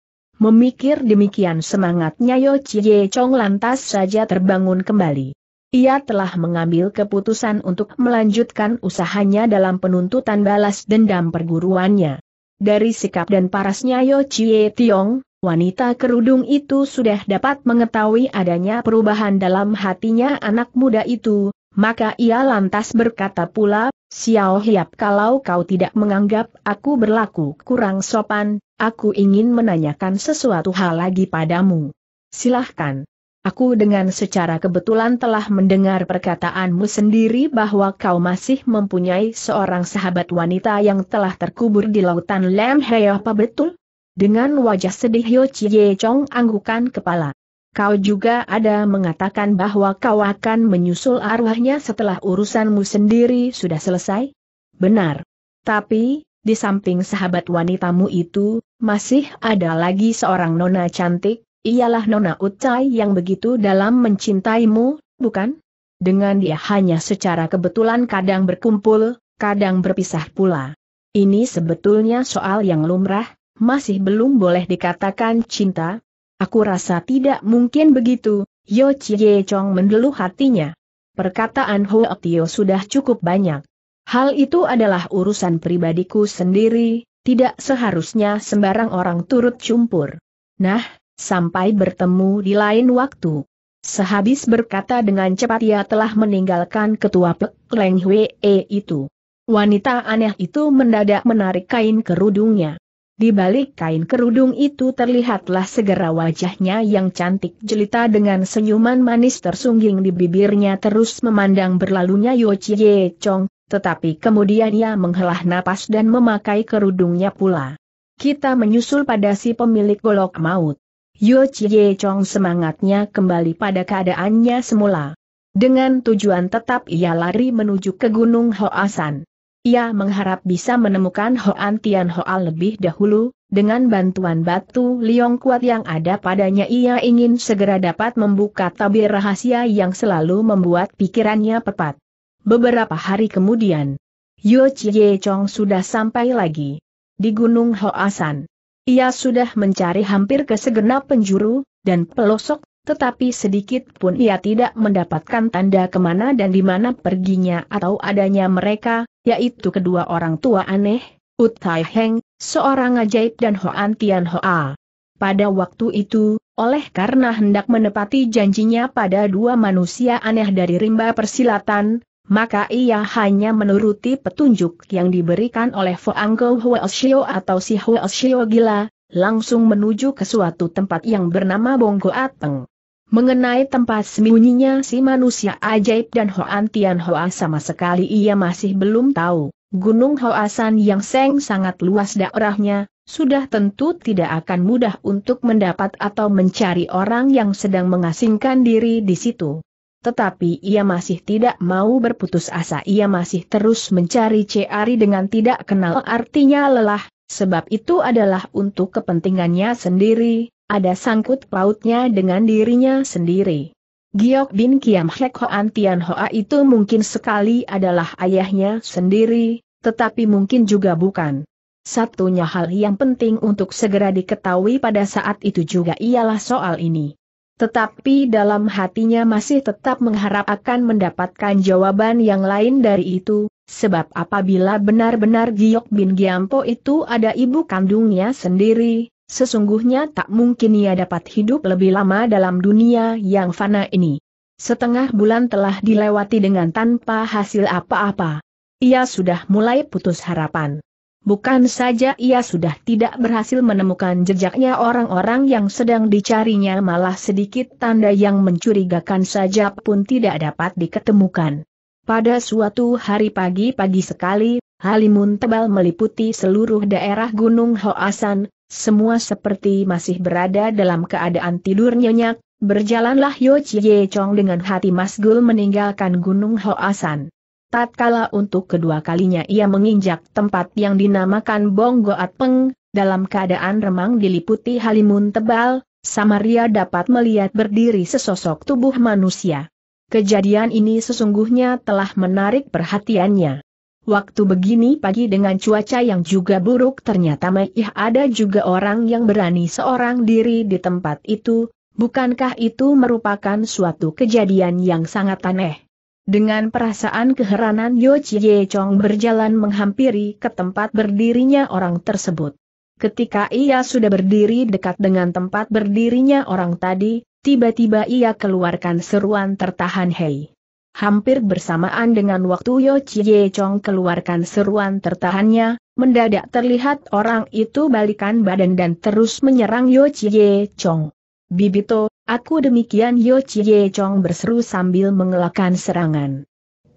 Memikir demikian semangatnya Yo Chie Chong lantas saja terbangun kembali. Ia telah mengambil keputusan untuk melanjutkan usahanya dalam penuntutan balas dendam perguruannya. Dari sikap dan parasnya Yo Chie Tiong, wanita kerudung itu sudah dapat mengetahui adanya perubahan dalam hatinya anak muda itu, maka ia lantas berkata pula, Xiao Hiap kalau kau tidak menganggap aku berlaku kurang sopan, aku ingin menanyakan sesuatu hal lagi padamu. Silahkan. Aku dengan secara kebetulan telah mendengar perkataanmu sendiri bahwa kau masih mempunyai seorang sahabat wanita yang telah terkubur di lautan Lam Hei apa betul? Dengan wajah sedih Yo Chie Chong anggukan kepala. Kau juga ada mengatakan bahwa kau akan menyusul arwahnya setelah urusanmu sendiri sudah selesai? Benar. Tapi, di samping sahabat wanitamu itu, masih ada lagi seorang nona cantik, ialah nona Utai yang begitu dalam mencintaimu, bukan? Dengan dia hanya secara kebetulan kadang berkumpul, kadang berpisah pula. Ini sebetulnya soal yang lumrah, masih belum boleh dikatakan cinta. Aku rasa tidak mungkin begitu, Yo Chie Chong mendeluh hatinya. Perkataan Ho Tio sudah cukup banyak. Hal itu adalah urusan pribadiku sendiri, tidak seharusnya sembarang orang turut campur. Nah, sampai bertemu di lain waktu. Sehabis berkata dengan cepat ia telah meninggalkan ketua Pek Leng E itu. Wanita aneh itu mendadak menarik kain kerudungnya. Di balik kain kerudung itu terlihatlah segera wajahnya yang cantik jelita dengan senyuman manis tersungging di bibirnya terus memandang berlalunya Yo Chie Chong, tetapi kemudian ia menghela napas dan memakai kerudungnya pula. Kita menyusul pada si pemilik golok maut. Yo Chie Chong semangatnya kembali pada keadaannya semula. Dengan tujuan tetap ia lari menuju ke Gunung Hoasan. Ia mengharap bisa menemukan Hoan Tian Hoa lebih dahulu, dengan bantuan batu liong kuat yang ada padanya ia ingin segera dapat membuka tabir rahasia yang selalu membuat pikirannya pepat. Beberapa hari kemudian, Yo Chie Chong sudah sampai lagi di Gunung Hoasan. Ia sudah mencari hampir ke segenap penjuru dan pelosok, tetapi sedikit pun ia tidak mendapatkan tanda kemana dan di mana perginya atau adanya mereka, yaitu kedua orang tua aneh, Utai Heng, seorang ajaib dan Hoan Tian Hoa. Pada waktu itu, oleh karena hendak menepati janjinya pada dua manusia aneh dari rimba persilatan, maka ia hanya menuruti petunjuk yang diberikan oleh Foangko Huoshio atau si Huoshio Gila, langsung menuju ke suatu tempat yang bernama Bongko Ateng. Mengenai tempat sembunyinya si manusia ajaib dan Hoan Tian Hoa sama sekali ia masih belum tahu. Gunung Hoasan yang seng sangat luas daerahnya, sudah tentu tidak akan mudah untuk mendapat atau mencari orang yang sedang mengasingkan diri di situ tetapi ia masih tidak mau berputus asa. Ia masih terus mencari Ceari dengan tidak kenal artinya lelah, sebab itu adalah untuk kepentingannya sendiri, ada sangkut pautnya dengan dirinya sendiri. Giok Bin Kiam Hek Hoan Tian Hoa itu mungkin sekali adalah ayahnya sendiri, tetapi mungkin juga bukan. Satunya hal yang penting untuk segera diketahui pada saat itu juga ialah soal ini. Tetapi dalam hatinya masih tetap mengharap akan mendapatkan jawaban yang lain dari itu, sebab apabila benar-benar Giok Bin Giampo itu ada ibu kandungnya sendiri, sesungguhnya tak mungkin ia dapat hidup lebih lama dalam dunia yang fana ini. Setengah bulan telah dilewati dengan tanpa hasil apa-apa. Ia sudah mulai putus harapan. Bukan saja ia sudah tidak berhasil menemukan jejaknya orang-orang yang sedang dicarinya malah sedikit tanda yang mencurigakan saja pun tidak dapat diketemukan. Pada suatu hari pagi-pagi sekali, halimun tebal meliputi seluruh daerah Gunung Hoasan, semua seperti masih berada dalam keadaan tidur nyenyak, berjalanlah Yo Chie Chong dengan hati masgul meninggalkan Gunung Hoasan. Tatkala untuk kedua kalinya ia menginjak tempat yang dinamakan Bonggoat Peng, dalam keadaan remang diliputi halimun tebal, Samaria dapat melihat berdiri sesosok tubuh manusia. Kejadian ini sesungguhnya telah menarik perhatiannya. Waktu begini pagi dengan cuaca yang juga buruk ternyata meih ada juga orang yang berani seorang diri di tempat itu, bukankah itu merupakan suatu kejadian yang sangat aneh? Dengan perasaan keheranan Yo Chie Chong berjalan menghampiri ke tempat berdirinya orang tersebut. Ketika ia sudah berdiri dekat dengan tempat berdirinya orang tadi, tiba-tiba ia keluarkan seruan tertahan Hei. Hampir bersamaan dengan waktu Yo Chie Chong keluarkan seruan tertahannya, mendadak terlihat orang itu balikan badan dan terus menyerang Yo Chie Chong. Bibito, Aku demikian Yo Chie Chong berseru sambil mengelakkan serangan.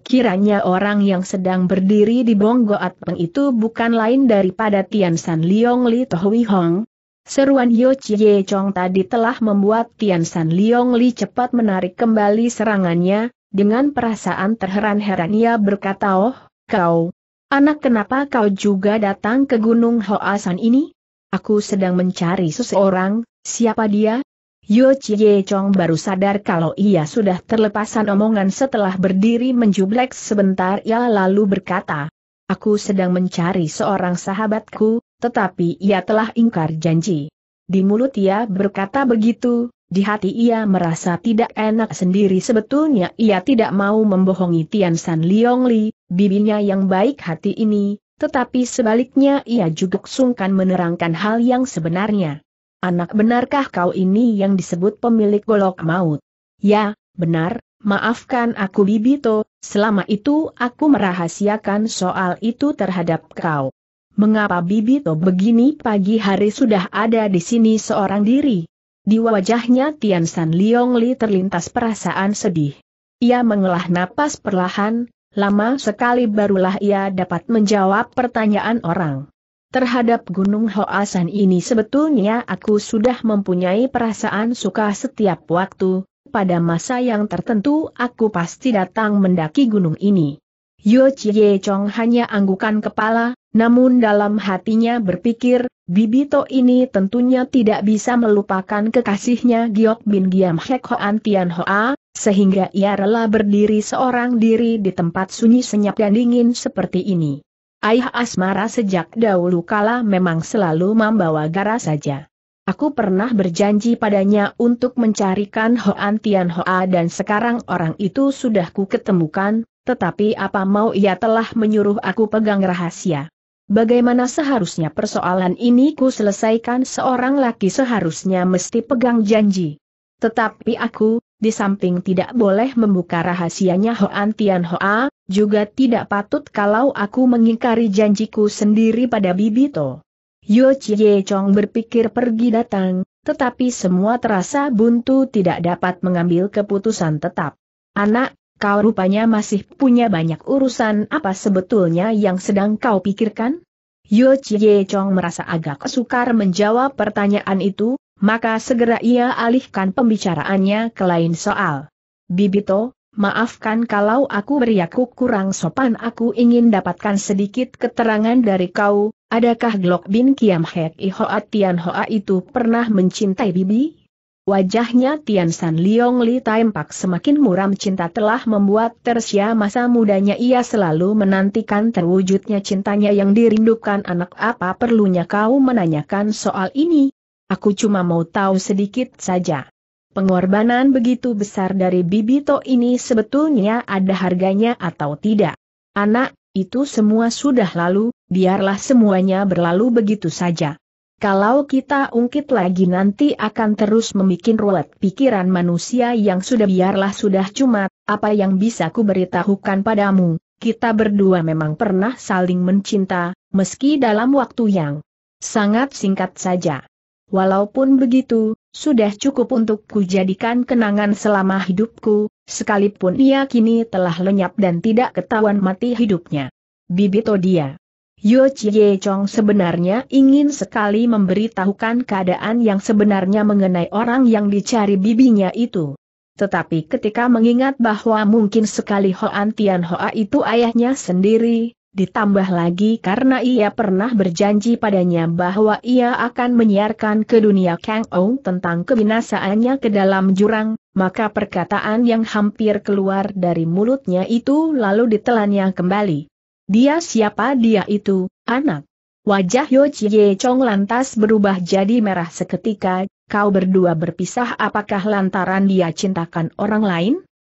Kiranya orang yang sedang berdiri di Bonggo Atpeng itu bukan lain daripada Tian San Liong Li Tohui Hong. Seruan Yo Chie Chong tadi telah membuat Tian San Liong Li cepat menarik kembali serangannya, dengan perasaan terheran-heran ia berkata oh, kau, anak kenapa kau juga datang ke Gunung Hoasan ini? Aku sedang mencari seseorang, siapa dia? Yo Chie Chong baru sadar kalau ia sudah terlepasan omongan setelah berdiri menjublek sebentar ia lalu berkata, Aku sedang mencari seorang sahabatku, tetapi ia telah ingkar janji. Di mulut ia berkata begitu, di hati ia merasa tidak enak sendiri sebetulnya ia tidak mau membohongi Tian San Liong Li, bibinya yang baik hati ini, tetapi sebaliknya ia juga sungkan menerangkan hal yang sebenarnya anak benarkah kau ini yang disebut pemilik golok maut? Ya, benar, maafkan aku Bibito, selama itu aku merahasiakan soal itu terhadap kau. Mengapa Bibito begini pagi hari sudah ada di sini seorang diri? Di wajahnya Tian San Liong Li terlintas perasaan sedih. Ia mengelah napas perlahan, lama sekali barulah ia dapat menjawab pertanyaan orang. Terhadap Gunung Hoasan ini sebetulnya aku sudah mempunyai perasaan suka setiap waktu, pada masa yang tertentu aku pasti datang mendaki gunung ini. Yo Chie Chong hanya anggukan kepala, namun dalam hatinya berpikir, Bibito ini tentunya tidak bisa melupakan kekasihnya Giok Bin Giam Hek Hoan Tian Hoa, sehingga ia rela berdiri seorang diri di tempat sunyi senyap dan dingin seperti ini. Ayah Asmara sejak dahulu kala memang selalu membawa gara saja. Aku pernah berjanji padanya untuk mencarikan Hoan Tian Hoa dan sekarang orang itu sudah ku ketemukan, tetapi apa mau ia telah menyuruh aku pegang rahasia. Bagaimana seharusnya persoalan ini ku selesaikan seorang laki seharusnya mesti pegang janji. Tetapi aku, di samping tidak boleh membuka rahasianya Hoan Tian Hoa, juga tidak patut kalau aku mengingkari janjiku sendiri pada Bibito. Yo Chie Chong berpikir pergi datang, tetapi semua terasa buntu tidak dapat mengambil keputusan tetap. Anak, kau rupanya masih punya banyak urusan apa sebetulnya yang sedang kau pikirkan? Yo Chie Chong merasa agak sukar menjawab pertanyaan itu, maka segera ia alihkan pembicaraannya ke lain soal. Bibito, Maafkan kalau aku beriaku kurang sopan aku ingin dapatkan sedikit keterangan dari kau, adakah Glock bin Kiam Hek Ihoa Tian Hoa itu pernah mencintai Bibi? Wajahnya Tian San Liong Li Taimpak semakin muram cinta telah membuat tersia masa mudanya ia selalu menantikan terwujudnya cintanya yang dirindukan anak apa perlunya kau menanyakan soal ini? Aku cuma mau tahu sedikit saja pengorbanan begitu besar dari Bibito ini sebetulnya ada harganya atau tidak. Anak, itu semua sudah lalu, biarlah semuanya berlalu begitu saja. Kalau kita ungkit lagi nanti akan terus membuat ruwet pikiran manusia yang sudah biarlah sudah cuma, apa yang bisa ku beritahukan padamu, kita berdua memang pernah saling mencinta, meski dalam waktu yang sangat singkat saja. Walaupun begitu, sudah cukup untuk kujadikan kenangan selama hidupku, sekalipun ia kini telah lenyap dan tidak ketahuan mati hidupnya. Bibito dia. Yo Chie Chong sebenarnya ingin sekali memberitahukan keadaan yang sebenarnya mengenai orang yang dicari bibinya itu. Tetapi ketika mengingat bahwa mungkin sekali Hoan Tian Hoa itu ayahnya sendiri, Ditambah lagi karena ia pernah berjanji padanya bahwa ia akan menyiarkan ke dunia Kang Ou tentang kebinasaannya ke dalam jurang, maka perkataan yang hampir keluar dari mulutnya itu lalu ditelannya kembali. Dia siapa dia itu, anak? Wajah Yo Chie Chong lantas berubah jadi merah seketika, kau berdua berpisah apakah lantaran dia cintakan orang lain?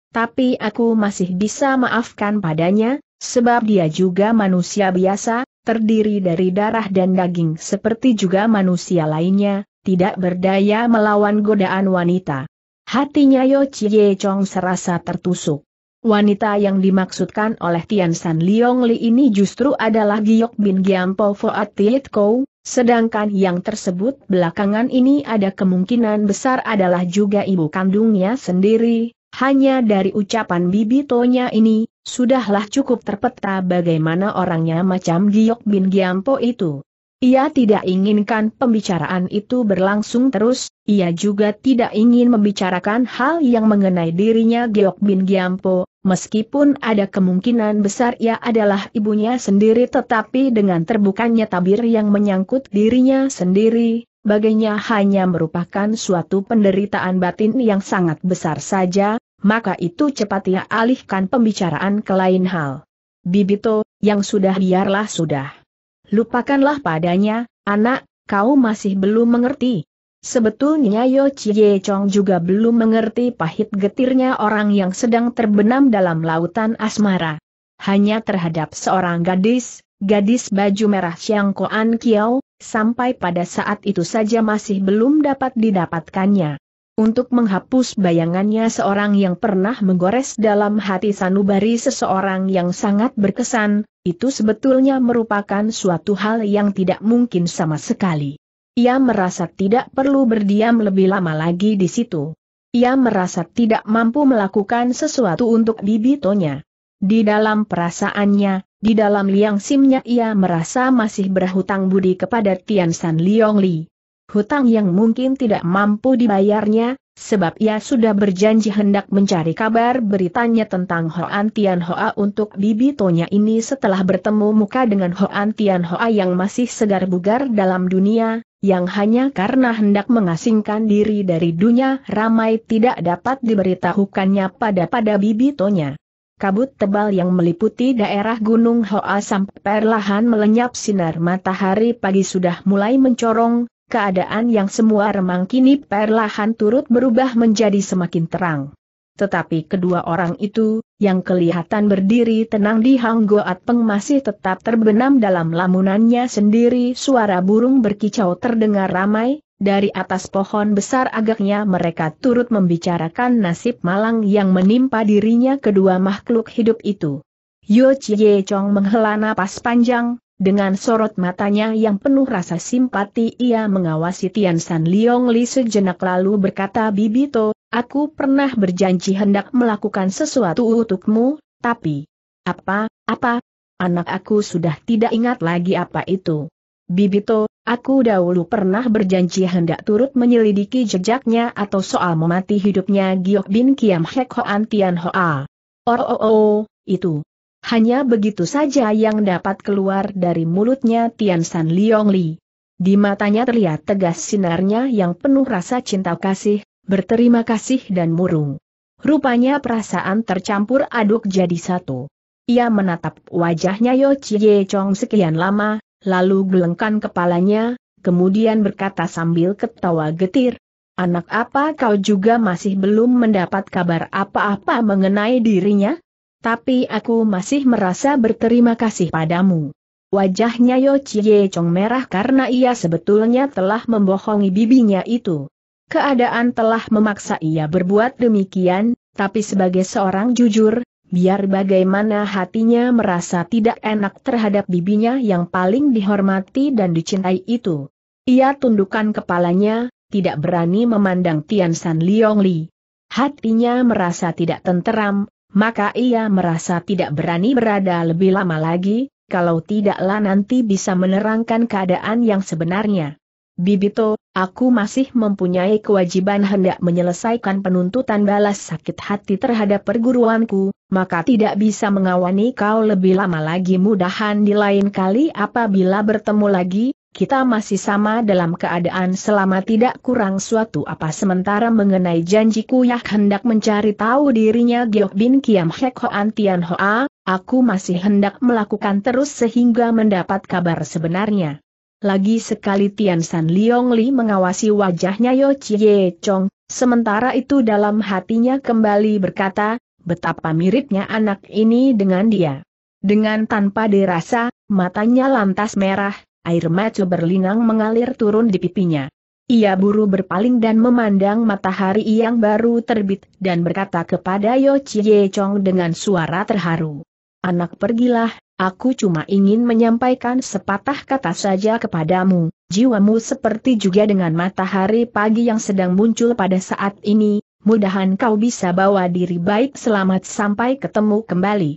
Tapi aku masih bisa maafkan padanya, Sebab dia juga manusia biasa, terdiri dari darah dan daging seperti juga manusia lainnya, tidak berdaya melawan godaan wanita. Hatinya Yo Chie Chong serasa tertusuk. Wanita yang dimaksudkan oleh Tian San Liong Li ini justru adalah Giok Bin Giampo Foat Tiet Kou, sedangkan yang tersebut belakangan ini ada kemungkinan besar adalah juga ibu kandungnya sendiri, hanya dari ucapan bibitonya ini, Sudahlah cukup terpeta bagaimana orangnya macam Giok Bin Giampo itu. Ia tidak inginkan pembicaraan itu berlangsung terus, ia juga tidak ingin membicarakan hal yang mengenai dirinya Giok Bin Giampo, meskipun ada kemungkinan besar ia adalah ibunya sendiri tetapi dengan terbukanya tabir yang menyangkut dirinya sendiri, baginya hanya merupakan suatu penderitaan batin yang sangat besar saja, maka itu cepat ia alihkan pembicaraan ke lain hal. Bibito, yang sudah biarlah sudah. Lupakanlah padanya, anak, kau masih belum mengerti. Sebetulnya Yo Chie Chong juga belum mengerti pahit getirnya orang yang sedang terbenam dalam lautan asmara. Hanya terhadap seorang gadis, gadis baju merah Xiang Koan Kiao, sampai pada saat itu saja masih belum dapat didapatkannya untuk menghapus bayangannya seorang yang pernah menggores dalam hati sanubari seseorang yang sangat berkesan, itu sebetulnya merupakan suatu hal yang tidak mungkin sama sekali. Ia merasa tidak perlu berdiam lebih lama lagi di situ. Ia merasa tidak mampu melakukan sesuatu untuk bibitonya. Di dalam perasaannya, di dalam liang simnya ia merasa masih berhutang budi kepada Tian San Liong Li hutang yang mungkin tidak mampu dibayarnya, sebab ia sudah berjanji hendak mencari kabar beritanya tentang Hoan Tian Hoa untuk bibitonya ini setelah bertemu muka dengan Hoan Tian Hoa yang masih segar bugar dalam dunia, yang hanya karena hendak mengasingkan diri dari dunia ramai tidak dapat diberitahukannya pada pada bibitonya. Kabut tebal yang meliputi daerah Gunung Hoa sampai perlahan melenyap sinar matahari pagi sudah mulai mencorong, keadaan yang semua remang kini perlahan turut berubah menjadi semakin terang. Tetapi kedua orang itu, yang kelihatan berdiri tenang di Hang Goat Peng masih tetap terbenam dalam lamunannya sendiri suara burung berkicau terdengar ramai, dari atas pohon besar agaknya mereka turut membicarakan nasib malang yang menimpa dirinya kedua makhluk hidup itu. Yo Chie Chong menghela napas panjang, dengan sorot matanya yang penuh rasa simpati ia mengawasi Tian San Liong Li sejenak lalu berkata Bibito, aku pernah berjanji hendak melakukan sesuatu untukmu, tapi... Apa, apa? Anak aku sudah tidak ingat lagi apa itu. Bibito, aku dahulu pernah berjanji hendak turut menyelidiki jejaknya atau soal memati hidupnya Giok Bin Kiam Hek Hoan Tian Hoa. Oh, oh, oh, oh itu. Hanya begitu saja yang dapat keluar dari mulutnya Tian San Liong Li. Di matanya terlihat tegas sinarnya yang penuh rasa cinta kasih, berterima kasih dan murung. Rupanya perasaan tercampur aduk jadi satu. Ia menatap wajahnya Yo Chie Chong sekian lama, lalu gelengkan kepalanya, kemudian berkata sambil ketawa getir, Anak apa kau juga masih belum mendapat kabar apa-apa mengenai dirinya? Tapi aku masih merasa berterima kasih padamu. Wajahnya Yo Chie Chong merah karena ia sebetulnya telah membohongi bibinya itu. Keadaan telah memaksa ia berbuat demikian, tapi sebagai seorang jujur, biar bagaimana hatinya merasa tidak enak terhadap bibinya yang paling dihormati dan dicintai itu. Ia tundukkan kepalanya, tidak berani memandang Tian San Liong Li. Hatinya merasa tidak tenteram, maka ia merasa tidak berani berada lebih lama lagi, kalau tidaklah nanti bisa menerangkan keadaan yang sebenarnya. Bibito, aku masih mempunyai kewajiban hendak menyelesaikan penuntutan balas sakit hati terhadap perguruanku, maka tidak bisa mengawani kau lebih lama lagi mudahan di lain kali apabila bertemu lagi, kita masih sama dalam keadaan selama tidak kurang suatu apa sementara mengenai janjiku yang hendak mencari tahu dirinya Giok Bin Kiam Hek Hoan Tian Hoa, aku masih hendak melakukan terus sehingga mendapat kabar sebenarnya. Lagi sekali Tian San Liong Li mengawasi wajahnya Yo Chie Chong, sementara itu dalam hatinya kembali berkata, betapa miripnya anak ini dengan dia. Dengan tanpa dirasa, matanya lantas merah, air macu berlinang mengalir turun di pipinya. Ia buru berpaling dan memandang matahari yang baru terbit dan berkata kepada Yo Chie Chong dengan suara terharu. Anak pergilah, aku cuma ingin menyampaikan sepatah kata saja kepadamu, jiwamu seperti juga dengan matahari pagi yang sedang muncul pada saat ini, mudahan kau bisa bawa diri baik selamat sampai ketemu kembali.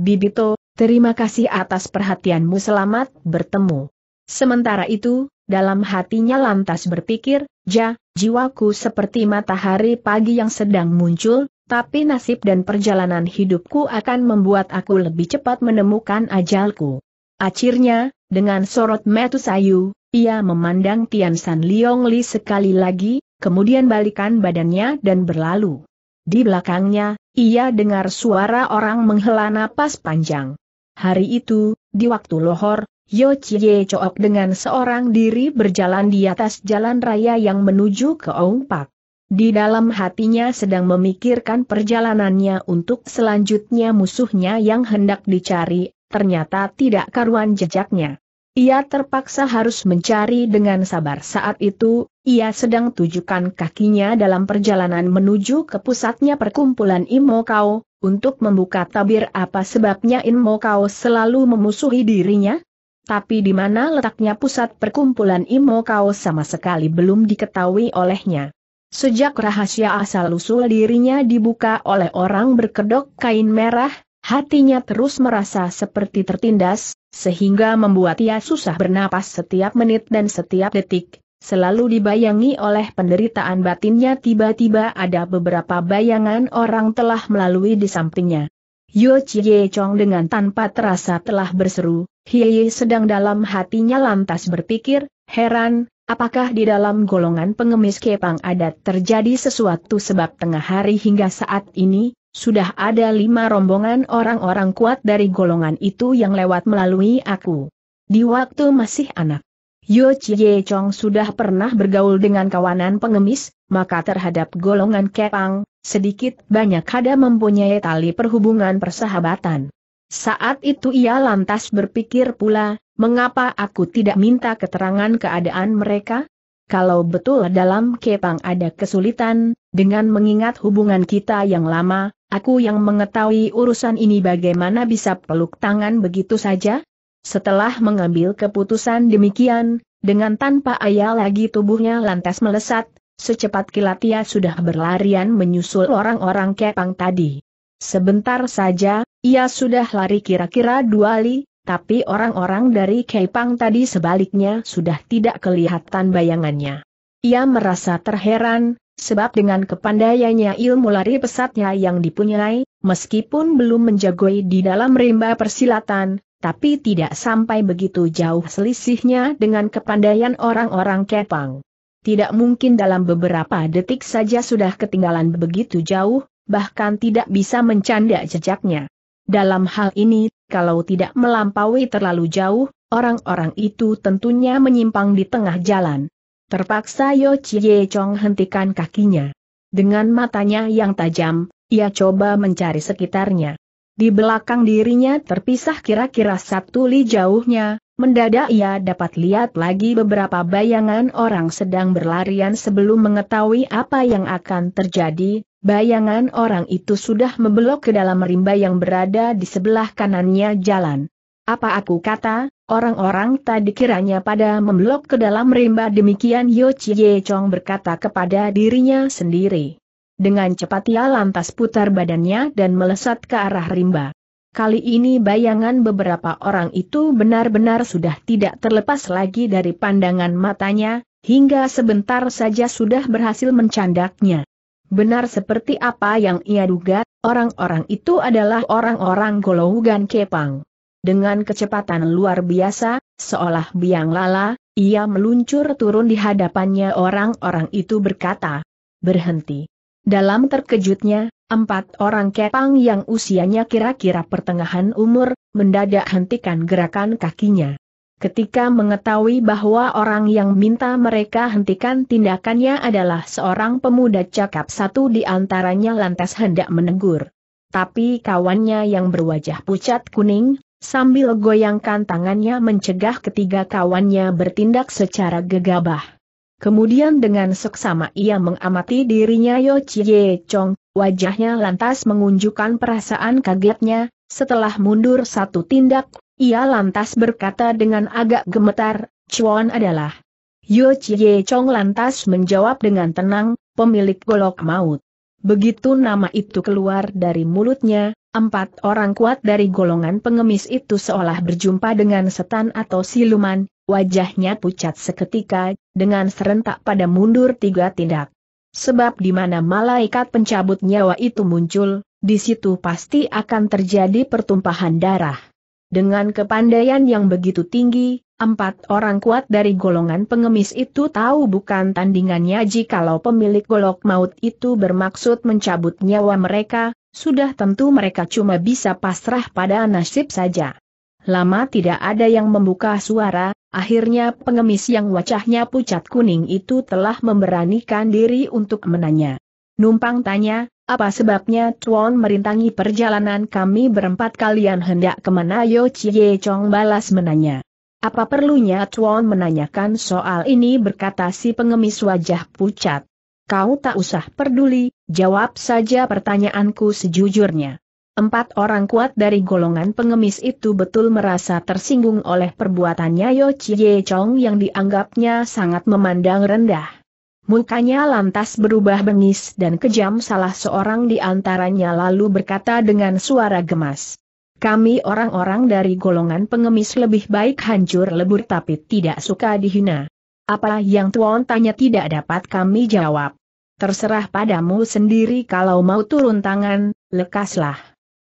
Bibito, terima kasih atas perhatianmu selamat bertemu. Sementara itu, dalam hatinya lantas berpikir, ja, jiwaku seperti matahari pagi yang sedang muncul, tapi nasib dan perjalanan hidupku akan membuat aku lebih cepat menemukan ajalku. Akhirnya, dengan sorot metu sayu, ia memandang Tian San Liong Li sekali lagi, kemudian balikan badannya dan berlalu. Di belakangnya, ia dengar suara orang menghela napas panjang. Hari itu, di waktu lohor, Yo Chie Chok dengan seorang diri berjalan di atas jalan raya yang menuju ke Ong Pak. Di dalam hatinya sedang memikirkan perjalanannya untuk selanjutnya musuhnya yang hendak dicari, ternyata tidak karuan jejaknya. Ia terpaksa harus mencari dengan sabar saat itu, ia sedang tujukan kakinya dalam perjalanan menuju ke pusatnya perkumpulan Imokau untuk membuka tabir apa sebabnya Imokau selalu memusuhi dirinya, tapi di mana letaknya pusat perkumpulan Imo Kao sama sekali belum diketahui olehnya. Sejak rahasia asal-usul dirinya dibuka oleh orang berkedok kain merah, hatinya terus merasa seperti tertindas, sehingga membuat ia susah bernapas setiap menit dan setiap detik, selalu dibayangi oleh penderitaan batinnya tiba-tiba ada beberapa bayangan orang telah melalui di sampingnya. Yo Chie Chong dengan tanpa terasa telah berseru, Hiei sedang dalam hatinya lantas berpikir, heran, apakah di dalam golongan pengemis kepang adat terjadi sesuatu sebab tengah hari hingga saat ini, sudah ada lima rombongan orang-orang kuat dari golongan itu yang lewat melalui aku. Di waktu masih anak, Yo Chie Chong sudah pernah bergaul dengan kawanan pengemis, maka terhadap golongan kepang, sedikit banyak ada mempunyai tali perhubungan persahabatan. Saat itu ia lantas berpikir pula, mengapa aku tidak minta keterangan keadaan mereka? Kalau betul dalam kepang ada kesulitan, dengan mengingat hubungan kita yang lama, aku yang mengetahui urusan ini bagaimana bisa peluk tangan begitu saja? Setelah mengambil keputusan demikian, dengan tanpa ayah lagi tubuhnya lantas melesat, secepat kilat ia sudah berlarian menyusul orang-orang kepang tadi. Sebentar saja, ia sudah lari kira-kira dua li, tapi orang-orang dari kepang tadi sebaliknya sudah tidak kelihatan bayangannya. Ia merasa terheran, sebab dengan kepandaiannya ilmu lari pesatnya yang dipunyai, meskipun belum menjagoi di dalam rimba persilatan, tapi tidak sampai begitu jauh selisihnya dengan kepandaian orang-orang Kepang. Tidak mungkin dalam beberapa detik saja sudah ketinggalan begitu jauh, bahkan tidak bisa mencanda jejaknya. Dalam hal ini, kalau tidak melampaui terlalu jauh, orang-orang itu tentunya menyimpang di tengah jalan. Terpaksa Yo Chie Chong hentikan kakinya. Dengan matanya yang tajam, ia coba mencari sekitarnya. Di belakang dirinya terpisah kira-kira satu li jauhnya, mendadak ia dapat lihat lagi beberapa bayangan orang sedang berlarian sebelum mengetahui apa yang akan terjadi, bayangan orang itu sudah membelok ke dalam rimba yang berada di sebelah kanannya jalan. Apa aku kata, orang-orang tadi kiranya pada membelok ke dalam rimba demikian Yo Chie Chong berkata kepada dirinya sendiri. Dengan cepat ia lantas putar badannya dan melesat ke arah rimba. Kali ini bayangan beberapa orang itu benar-benar sudah tidak terlepas lagi dari pandangan matanya, hingga sebentar saja sudah berhasil mencandaknya. Benar seperti apa yang ia duga, orang-orang itu adalah orang-orang Golongan Kepang. Dengan kecepatan luar biasa, seolah biang lala, ia meluncur turun di hadapannya orang-orang itu berkata, berhenti. Dalam terkejutnya, empat orang kepang yang usianya kira-kira pertengahan umur, mendadak hentikan gerakan kakinya. Ketika mengetahui bahwa orang yang minta mereka hentikan tindakannya adalah seorang pemuda cakap satu di antaranya lantas hendak menegur. Tapi kawannya yang berwajah pucat kuning, sambil goyangkan tangannya mencegah ketiga kawannya bertindak secara gegabah. Kemudian dengan seksama ia mengamati dirinya Yo Chie Chong, wajahnya lantas mengunjukkan perasaan kagetnya, setelah mundur satu tindak, ia lantas berkata dengan agak gemetar, Chuan adalah. Yo Chie Chong lantas menjawab dengan tenang, pemilik golok maut. Begitu nama itu keluar dari mulutnya, empat orang kuat dari golongan pengemis itu seolah berjumpa dengan setan atau siluman, wajahnya pucat seketika, dengan serentak pada mundur tiga tindak. Sebab di mana malaikat pencabut nyawa itu muncul, di situ pasti akan terjadi pertumpahan darah. Dengan kepandaian yang begitu tinggi, Empat orang kuat dari golongan pengemis itu tahu bukan tandingannya jikalau pemilik golok maut itu bermaksud mencabut nyawa mereka, sudah tentu mereka cuma bisa pasrah pada nasib saja. Lama tidak ada yang membuka suara, akhirnya pengemis yang wajahnya pucat kuning itu telah memberanikan diri untuk menanya. Numpang tanya, apa sebabnya Tuan merintangi perjalanan kami berempat kalian hendak kemana Yo Chie Chong balas menanya. Apa perlunya Chuan menanyakan soal ini berkata si pengemis wajah pucat. Kau tak usah peduli, jawab saja pertanyaanku sejujurnya. Empat orang kuat dari golongan pengemis itu betul merasa tersinggung oleh perbuatannya Yo Chie Chong yang dianggapnya sangat memandang rendah. Mukanya lantas berubah bengis dan kejam salah seorang di antaranya lalu berkata dengan suara gemas. Kami orang-orang dari golongan pengemis lebih baik hancur lebur tapi tidak suka dihina. Apa yang Tuan tanya tidak dapat kami jawab. Terserah padamu sendiri kalau mau turun tangan, lekaslah.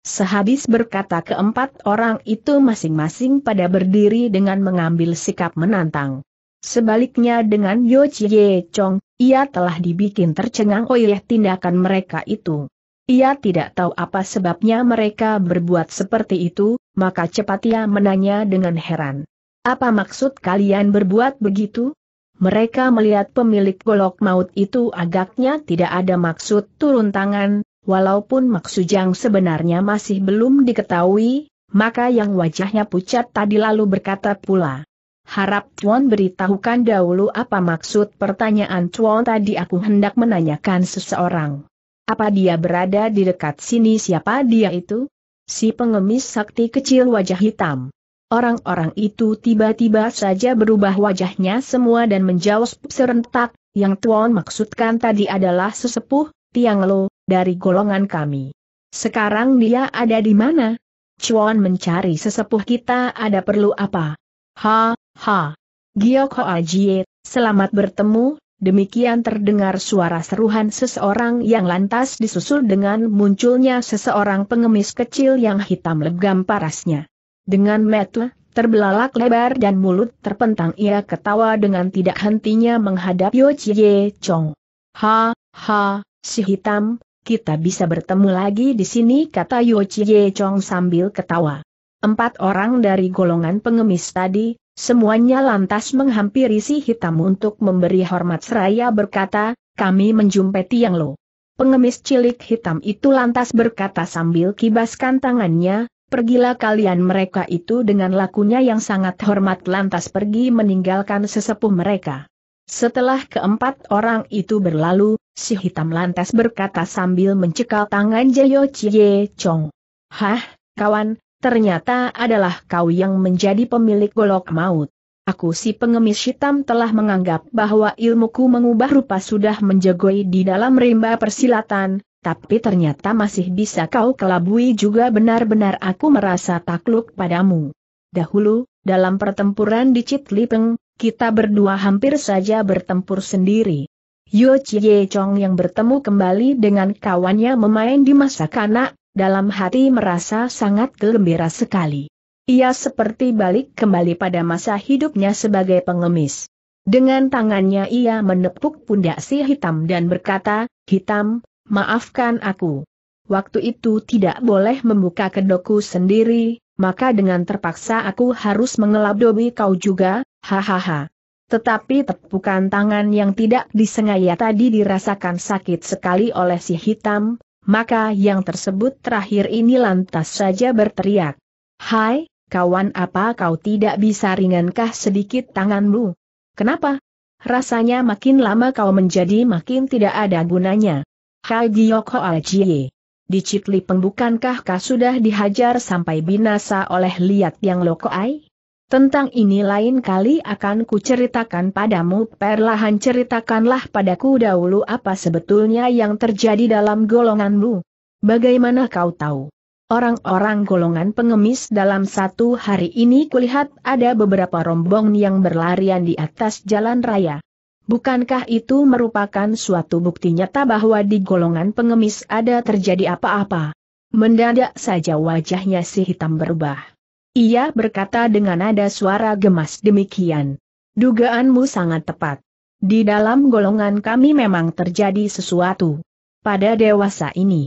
Sehabis berkata keempat orang itu masing-masing pada berdiri dengan mengambil sikap menantang. Sebaliknya dengan Yo Chie Chong, ia telah dibikin tercengang oleh tindakan mereka itu. Ia tidak tahu apa sebabnya mereka berbuat seperti itu, maka cepat ia menanya dengan heran. Apa maksud kalian berbuat begitu? Mereka melihat pemilik golok maut itu agaknya tidak ada maksud turun tangan, walaupun maksud yang sebenarnya masih belum diketahui, maka yang wajahnya pucat tadi lalu berkata pula. Harap Tuan beritahukan dahulu apa maksud pertanyaan Tuan tadi aku hendak menanyakan seseorang. Apa dia berada di dekat sini siapa dia itu? Si pengemis sakti kecil wajah hitam. Orang-orang itu tiba-tiba saja berubah wajahnya semua dan menjawab serentak, yang Tuan maksudkan tadi adalah sesepuh, Tiang Lo, dari golongan kami. Sekarang dia ada di mana? Chuan mencari sesepuh kita ada perlu apa? Ha, ha. Giok Hoa Jie, selamat bertemu, Demikian terdengar suara seruhan seseorang yang lantas disusul dengan munculnya seseorang pengemis kecil yang hitam legam parasnya. Dengan mata, terbelalak lebar dan mulut terpentang ia ketawa dengan tidak hentinya menghadap Yo Chie Chong. Ha, ha, si hitam, kita bisa bertemu lagi di sini kata Yo Chie Chong sambil ketawa. Empat orang dari golongan pengemis tadi, Semuanya lantas menghampiri si hitam untuk memberi hormat seraya berkata, kami menjumpai Tiang Lo. Pengemis cilik hitam itu lantas berkata sambil kibaskan tangannya, Pergilah kalian mereka itu dengan lakunya yang sangat hormat lantas pergi meninggalkan sesepuh mereka. Setelah keempat orang itu berlalu, si hitam lantas berkata sambil mencekal tangan Jayo Cie Chong. Hah, kawan, ternyata adalah kau yang menjadi pemilik golok maut. Aku si pengemis hitam telah menganggap bahwa ilmuku mengubah rupa sudah menjegoi di dalam rimba persilatan, tapi ternyata masih bisa kau kelabui juga benar-benar aku merasa takluk padamu. Dahulu, dalam pertempuran di Citlipeng, kita berdua hampir saja bertempur sendiri. Yo Chie Chong yang bertemu kembali dengan kawannya memain di masa kanak, dalam hati merasa sangat gembira sekali. Ia seperti balik kembali pada masa hidupnya sebagai pengemis. Dengan tangannya ia menepuk pundak si hitam dan berkata, Hitam, maafkan aku. Waktu itu tidak boleh membuka kedoku sendiri, maka dengan terpaksa aku harus mengeladobi kau juga, hahaha. Tetapi tepukan tangan yang tidak disengaja tadi dirasakan sakit sekali oleh si hitam, maka yang tersebut terakhir ini lantas saja berteriak. Hai, kawan apa kau tidak bisa ringankah sedikit tanganmu? Kenapa? Rasanya makin lama kau menjadi makin tidak ada gunanya. Hai Giok Ajiye. Jie. pembukankah kau sudah dihajar sampai binasa oleh liat yang lokoai? Tentang ini lain kali akan kuceritakan padamu perlahan ceritakanlah padaku dahulu apa sebetulnya yang terjadi dalam golonganmu. Bagaimana kau tahu? Orang-orang golongan pengemis dalam satu hari ini kulihat ada beberapa rombong yang berlarian di atas jalan raya. Bukankah itu merupakan suatu bukti nyata bahwa di golongan pengemis ada terjadi apa-apa? Mendadak saja wajahnya si hitam berubah. Ia berkata dengan nada suara gemas demikian. Dugaanmu sangat tepat. Di dalam golongan kami memang terjadi sesuatu. Pada dewasa ini,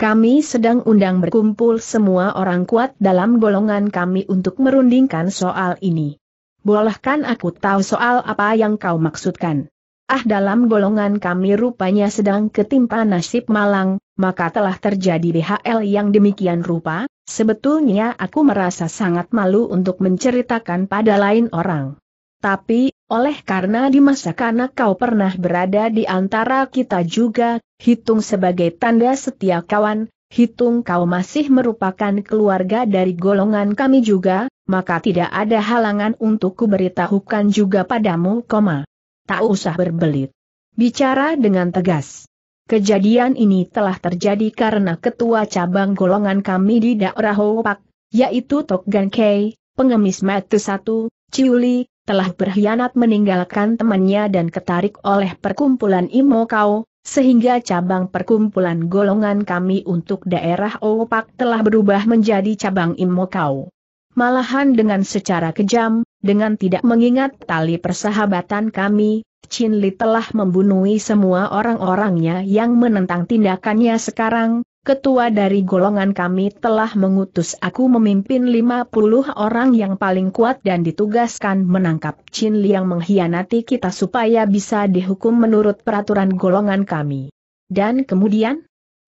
kami sedang undang berkumpul semua orang kuat dalam golongan kami untuk merundingkan soal ini. Bolehkan aku tahu soal apa yang kau maksudkan? Ah dalam golongan kami rupanya sedang ketimpa nasib malang, maka telah terjadi BHL yang demikian rupa, Sebetulnya aku merasa sangat malu untuk menceritakan pada lain orang. Tapi, oleh karena di masa kanak kau pernah berada di antara kita juga, hitung sebagai tanda setia kawan, hitung kau masih merupakan keluarga dari golongan kami juga, maka tidak ada halangan untuk kuberitahukan juga padamu, koma. Tak usah berbelit. Bicara dengan tegas. Kejadian ini telah terjadi karena ketua cabang golongan kami di daerah Hopak, yaitu Tok Gan Kei, pengemis mati satu, Ciuli, telah berkhianat meninggalkan temannya dan ketarik oleh perkumpulan Imo Kau, sehingga cabang perkumpulan golongan kami untuk daerah Opak telah berubah menjadi cabang Imo Kau. Malahan dengan secara kejam, dengan tidak mengingat tali persahabatan kami, Chin Li telah membunuh semua orang-orangnya yang menentang tindakannya sekarang, ketua dari golongan kami telah mengutus aku memimpin 50 orang yang paling kuat dan ditugaskan menangkap Chin Li yang mengkhianati kita supaya bisa dihukum menurut peraturan golongan kami. Dan kemudian?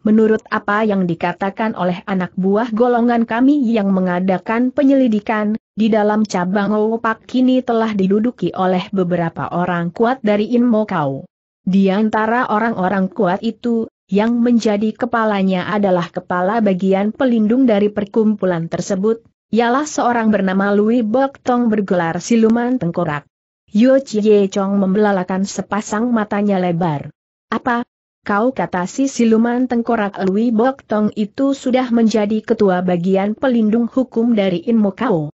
Menurut apa yang dikatakan oleh anak buah golongan kami yang mengadakan penyelidikan, di dalam cabang Opak kini telah diduduki oleh beberapa orang kuat dari Inmo Kau. Di antara orang-orang kuat itu, yang menjadi kepalanya adalah kepala bagian pelindung dari perkumpulan tersebut, ialah seorang bernama Louis Bok Tong bergelar siluman tengkorak. Yo Chie Chong membelalakan sepasang matanya lebar. Apa, Kau kata si siluman tengkorak Lui Bok Tong itu sudah menjadi ketua bagian pelindung hukum dari Inmo Kau.